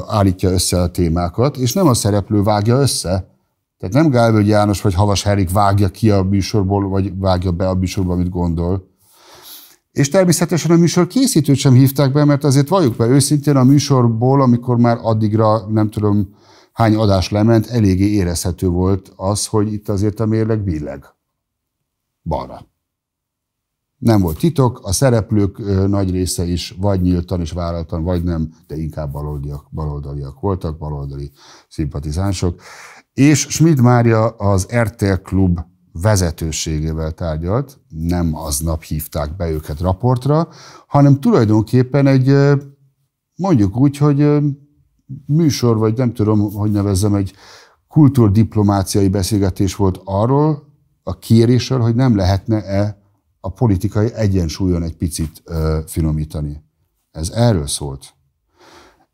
állítja össze a témákat, és nem a szereplő vágja össze. Tehát nem Gálvölgy János vagy Havas Herik vágja ki a műsorból, vagy vágja be a műsorba, amit gondol. És természetesen a műsor készítőt sem hívták be, mert azért valljuk be őszintén a műsorból, amikor már addigra, nem tudom, hány adás lement, eléggé érezhető volt az, hogy itt azért a mérleg billeg. Balra. Nem volt titok, a szereplők nagy része is vagy nyíltan és váratlan, vagy nem, de inkább baloldaliak, baloldaliak voltak, baloldali szimpatizánsok. És Schmidt Mária az RTL Klub vezetőségével tárgyalt, nem aznap hívták be őket raportra, hanem tulajdonképpen egy, mondjuk úgy, hogy műsor, vagy nem tudom, hogy nevezzem, egy kultúrdiplomáciai beszélgetés volt arról, a kérésről, hogy nem lehetne-e a politikai egyensúlyon egy picit ö, finomítani. Ez erről szólt.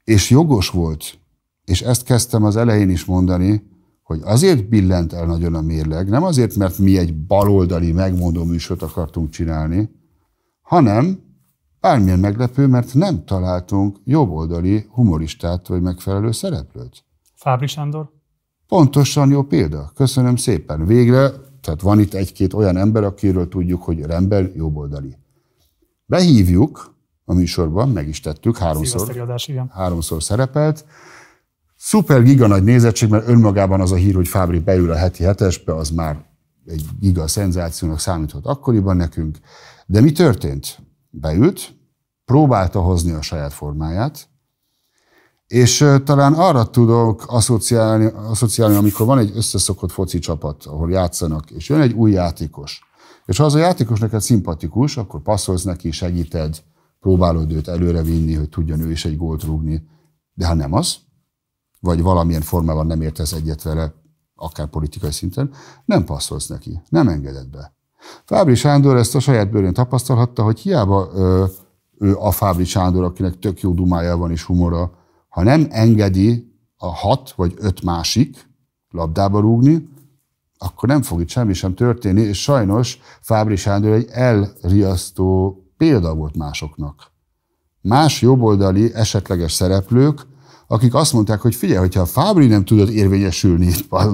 És jogos volt, és ezt kezdtem az elején is mondani, hogy azért billent el nagyon a mérleg, nem azért, mert mi egy baloldali megmondó műsort akartunk csinálni, hanem Bármilyen meglepő, mert nem találtunk jobboldali humoristát vagy megfelelő szereplőt. Fábri Sándor? Pontosan jó példa. Köszönöm szépen. Végre, tehát van itt egy-két olyan ember, akiről tudjuk, hogy rendben jobboldali. Behívjuk a műsorban, meg is tettük, háromszor, adás, igen. háromszor szerepelt. Szuper giga nagy nézettség, mert önmagában az a hír, hogy Fábri beül a heti hetesbe, az már egy giga szenzációnak számíthat akkoriban nekünk. De mi történt? Beült, próbálta hozni a saját formáját, és talán arra tudok asszociálni, asszociálni, amikor van egy összeszokott foci csapat, ahol játszanak, és jön egy új játékos. És ha az a játékos neked szimpatikus, akkor passzolsz neki, segíted, próbálod őt előrevinni, hogy tudjon ő is egy gólt rúgni. De ha nem az, vagy valamilyen formában nem értesz egyet vele, akár politikai szinten, nem passzolsz neki, nem engeded be. Fábri Sándor ezt a saját bőrén tapasztalhatta, hogy hiába ö, ő a Fábri Sándor, akinek tök jó dumája van és humora, ha nem engedi a hat vagy öt másik labdába rúgni, akkor nem fog itt semmi sem történni, és sajnos Fábri Sándor egy elriasztó példa volt másoknak. Más jobboldali esetleges szereplők, akik azt mondták, hogy figyelj, hogyha a Fábri nem tudod érvényesülni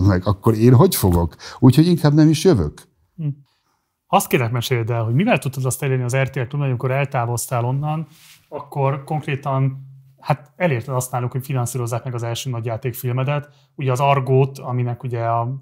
meg, akkor én hogy fogok? Úgyhogy inkább nem is jövök. Hm. Azt kérlek, meséld el, hogy mivel tudtad azt elérni az RTL Klubban, amikor eltávoztál onnan, akkor konkrétan hát elérted azt náluk, hogy finanszírozzák meg az első játékfilmedet. Ugye az Argót, aminek ugye a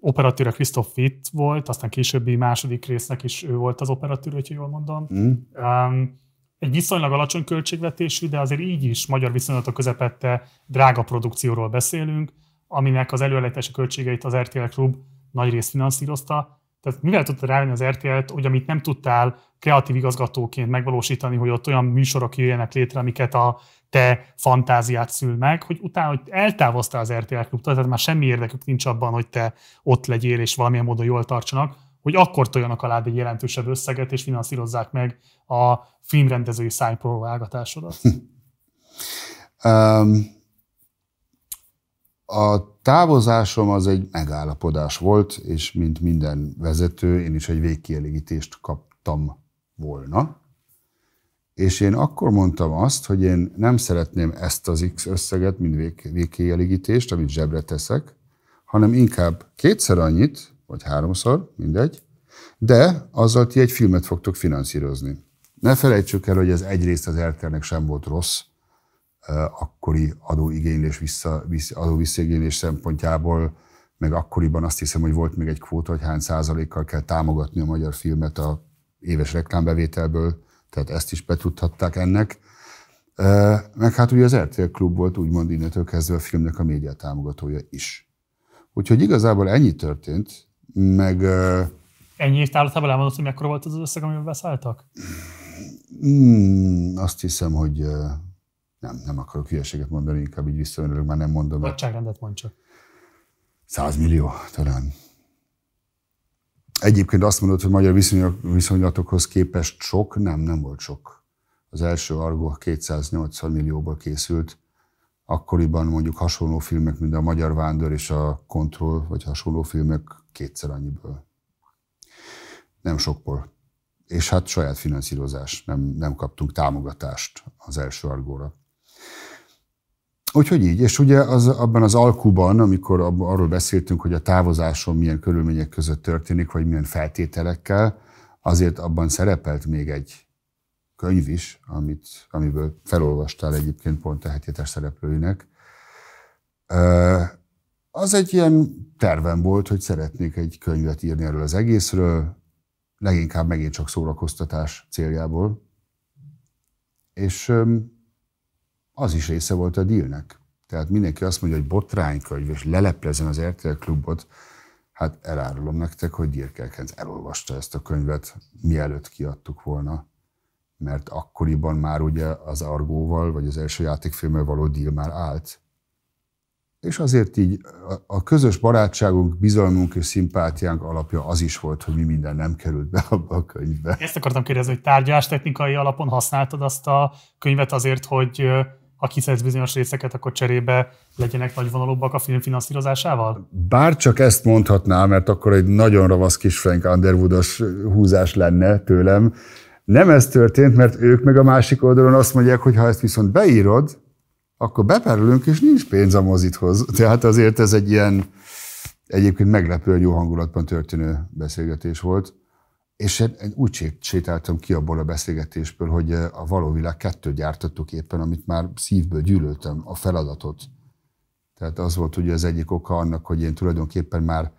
operatőre Christoph Witt volt, aztán későbbi második résznek is ő volt az operatőr, hogyha jól mondom. Mm. Um, egy viszonylag alacsony költségvetésű, de azért így is magyar viszonylatok közepette drága produkcióról beszélünk, aminek az előállítási költségeit az RTL Klub nagy részt finanszírozta. Tehát mivel tudtad rávenni az RTL-t, hogy amit nem tudtál kreatív igazgatóként megvalósítani, hogy ott olyan műsorok jöjjenek létre, amiket a te fantáziát szül meg, hogy utána hogy eltávoztál az RTL klubtól, tehát már semmi érdekük nincs abban, hogy te ott legyél és valamilyen módon jól tartsanak, hogy akkor toljanak alá egy jelentősebb összeget, és finanszírozzák meg a filmrendezői szájpróbálgatásodat. um, hm. A távozásom az egy megállapodás volt, és mint minden vezető, én is egy végkielégítést kaptam volna. És én akkor mondtam azt, hogy én nem szeretném ezt az X összeget, mint vég, végkielégítést, amit zsebre teszek, hanem inkább kétszer annyit, vagy háromszor, mindegy, de azzal ti egy filmet fogtok finanszírozni. Ne felejtsük el, hogy ez egyrészt az rtl sem volt rossz, Eh, akkori adóigénylés, vissza, visszaigénylés szempontjából, meg akkoriban azt hiszem, hogy volt még egy kvóta, hogy hány százalékkal kell támogatni a magyar filmet a éves reklámbevételből, tehát ezt is betudhatták ennek. Eh, meg hát ugye az RTL Klub volt úgymond innentől kezdve a filmnek a média támogatója is. Úgyhogy igazából ennyi történt, meg... Eh, ennyi év távlatában elmondod, hogy mekkora volt az összeg, amiben beszálltak? Hmm, azt hiszem, hogy nem, nem akarok hülyeséget mondani, inkább így visszamenőleg már nem mondom. Nagyságrendet mond csak. 100 millió talán. Egyébként azt mondod, hogy magyar viszonyok, viszonylatokhoz képest sok, nem, nem volt sok. Az első Argo 280 millióból készült, akkoriban mondjuk hasonló filmek, mint a Magyar Vándor és a Kontroll, vagy hasonló filmek kétszer annyiból. Nem sokból. És hát saját finanszírozás, nem, nem kaptunk támogatást az első argóra. Úgyhogy így, és ugye az, abban az alkuban, amikor abban, arról beszéltünk, hogy a távozáson milyen körülmények között történik, vagy milyen feltételekkel, azért abban szerepelt még egy könyv is, amit, amiből felolvastál egyébként pont a hetétes szereplőinek. Az egy ilyen tervem volt, hogy szeretnék egy könyvet írni erről az egészről, leginkább megint csak szórakoztatás céljából. És az is része volt a dílnek. Tehát mindenki azt mondja, hogy botránykönyv, és leleplezen az RTL klubot, hát elárulom nektek, hogy Dirkelkenz elolvasta ezt a könyvet, mielőtt kiadtuk volna, mert akkoriban már ugye az Argóval, vagy az első játékfilmmel való díl már állt, és azért így a közös barátságunk, bizalmunk és szimpátiánk alapja az is volt, hogy mi minden nem került be abba a könyvbe. Ezt akartam kérdezni, hogy tárgyalás technikai alapon használtad azt a könyvet azért, hogy ha kiszerz bizonyos részeket, akkor cserébe legyenek nagy vonalúbbak a film finanszírozásával? Bár csak ezt mondhatná, mert akkor egy nagyon ravasz kis Frank Underwoodos húzás lenne tőlem. Nem ez történt, mert ők meg a másik oldalon azt mondják, hogy ha ezt viszont beírod, akkor beperülünk, és nincs pénz a mozithoz. Tehát azért ez egy ilyen egyébként meglepően jó hangulatban történő beszélgetés volt. És én, én úgy sétáltam ki abból a beszélgetésből, hogy eh, a való világ kettőt gyártottuk éppen, amit már szívből gyűlöltem, a feladatot. Tehát az volt ugye az egyik oka annak, hogy én tulajdonképpen már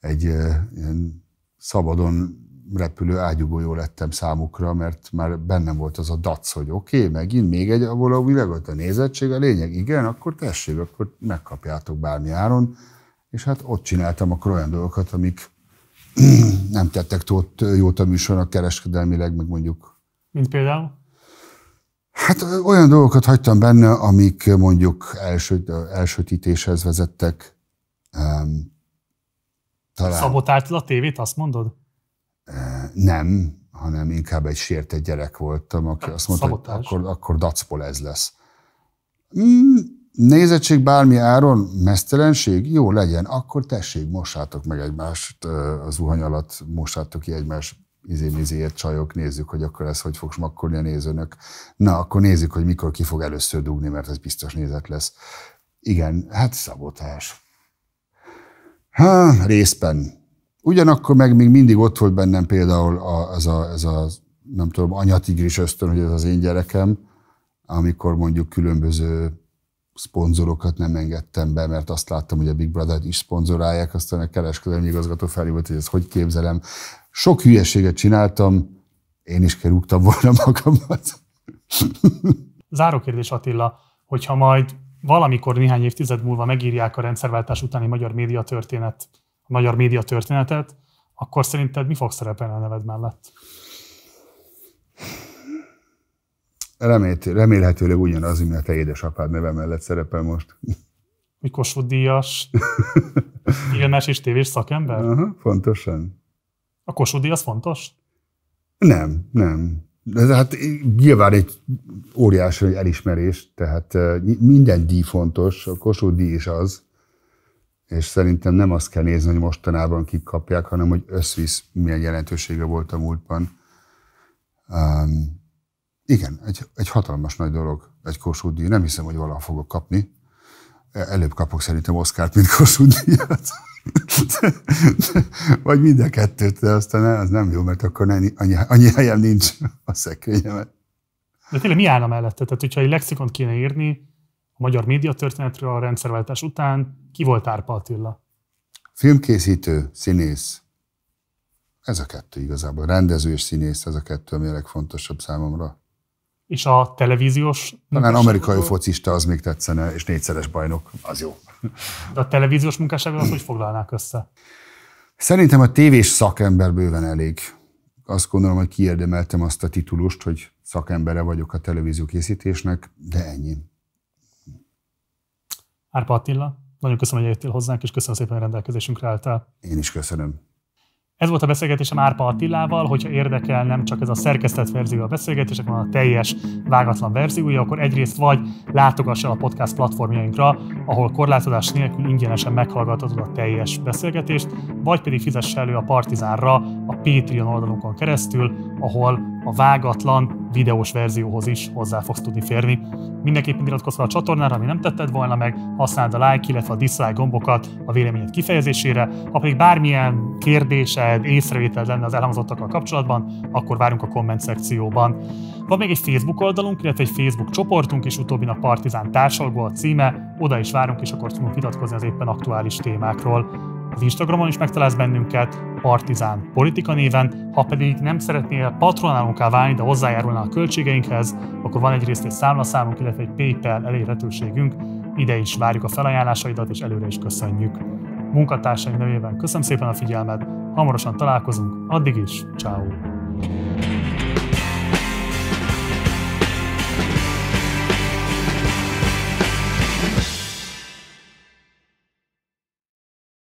egy eh, ilyen szabadon repülő ágyugójó lettem számukra, mert már bennem volt az a dac, hogy oké, okay, megint még egy, a való világot a nézettség, a lényeg, igen, akkor tessék, akkor megkapjátok bármi áron, és hát ott csináltam a olyan dolgokat, amik nem tettek ott jót a műsornak kereskedelmileg, meg mondjuk. Mint például? Hát olyan dolgokat hagytam benne, amik mondjuk első, elsőtítéshez vezettek. Um, talán... Szabotáltad a tévét, azt mondod? Nem, hanem inkább egy sértett gyerek voltam, aki hát, azt mondta, Szabotás. hogy akkor, akkor dacpol ez lesz. Mm, Nézettség bármi áron, mesztelenség, jó legyen, akkor tessék, mossátok meg egymást az zuhany alatt, mossátok ki egymást izé, mizéért csajok, nézzük, hogy akkor ez hogy fog smakkolni a nézőnök. Na, akkor nézzük, hogy mikor ki fog először dugni, mert ez biztos nézet lesz. Igen, hát szabotás. Há, részben. Ugyanakkor meg még mindig ott volt bennem például a, ez, a, ez a, nem tudom, anyatigris ösztön, hogy ez az én gyerekem, amikor mondjuk különböző szponzorokat nem engedtem be, mert azt láttam, hogy a Big brother is szponzorálják, aztán a kereskedelmi igazgató felhívott, hogy ezt hogy képzelem. Sok hülyeséget csináltam, én is kerúgtam volna magamat. Záró kérdés Attila, hogyha majd valamikor néhány évtized múlva megírják a rendszerváltás utáni magyar média történet, a magyar média történetet, akkor szerinted mi fog szerepelni a neved mellett? Remélt, remélhetőleg ugyanaz, mint a te édesapád neve mellett szerepel most. Mikor Kossuth Díjas, filmes és tévés szakember? Aha, fontosan. A Kossuth az fontos? Nem, nem. De hát nyilván egy óriási elismerés, tehát minden díj fontos, a Kossuth díj is az, és szerintem nem azt kell nézni, hogy mostanában kik kapják, hanem hogy összvisz milyen jelentősége volt a múltban. Um, igen, egy, egy hatalmas nagy dolog, egy Kossuth díj. Nem hiszem, hogy valaha fogok kapni. Előbb kapok szerintem Oszkárt, mint Kossuth díjat. Vagy mind a kettőt, de aztán az nem jó, mert akkor annyi, annyi helyem nincs a szekrényemet. De tényleg mi állna mellette? Tehát, hogyha egy lexikont kéne írni a magyar médiatörténetről a rendszerváltás után, ki volt Árpa Attila? Filmkészítő, színész. Ez a kettő igazából. Rendező és színész, ez a kettő ami a legfontosabb számomra. És a televíziós... Talán amerikai focista az még tetszene, és négyszeres bajnok, az jó. De a televíziós munkásságban azt hogy foglalnák össze? Szerintem a tévés szakember bőven elég. Azt gondolom, hogy kiérdemeltem azt a titulust, hogy szakembere vagyok a televízió készítésnek, de ennyi. Árpa Attila, nagyon köszönöm, hogy eljöttél hozzánk, és köszönöm szépen, hogy rendelkezésünkre álltál. Én is köszönöm. Ez volt a beszélgetésem Árpa Attilával, hogyha érdekel nem csak ez a szerkesztett verzió a beszélgetések, hanem a teljes vágatlan verziója, akkor egyrészt vagy látogass el a podcast platformjainkra, ahol korlátozás nélkül ingyenesen meghallgathatod a teljes beszélgetést, vagy pedig fizess elő a Partizánra a Patreon oldalunkon keresztül, ahol a vágatlan videós verzióhoz is hozzá fogsz tudni férni. Mindenképpen iratkozz fel a csatornára, ami nem tetted volna meg, használd a like, illetve a dislike gombokat a véleményed kifejezésére, ha pedig bármilyen kérdésed, észrevételed lenne az elhangzottakkal kapcsolatban, akkor várunk a komment szekcióban. Van még egy Facebook oldalunk, illetve egy Facebook csoportunk és utóbbin a Partizán társalgó a címe, oda is várunk, és akkor tudunk vitatkozni az éppen aktuális témákról. Az Instagramon is megtalálsz bennünket Partizán Politika néven, ha pedig nem szeretnél patronálunká válni, de hozzájárulnál a költségeinkhez, akkor van egyrészt egy számlaszámunk, illetve egy PayPal elérhetőségünk, ide is várjuk a felajánlásaidat, és előre is köszönjük. Munkatársaim nevében köszönöm szépen a figyelmet, hamarosan találkozunk, addig is, ciao.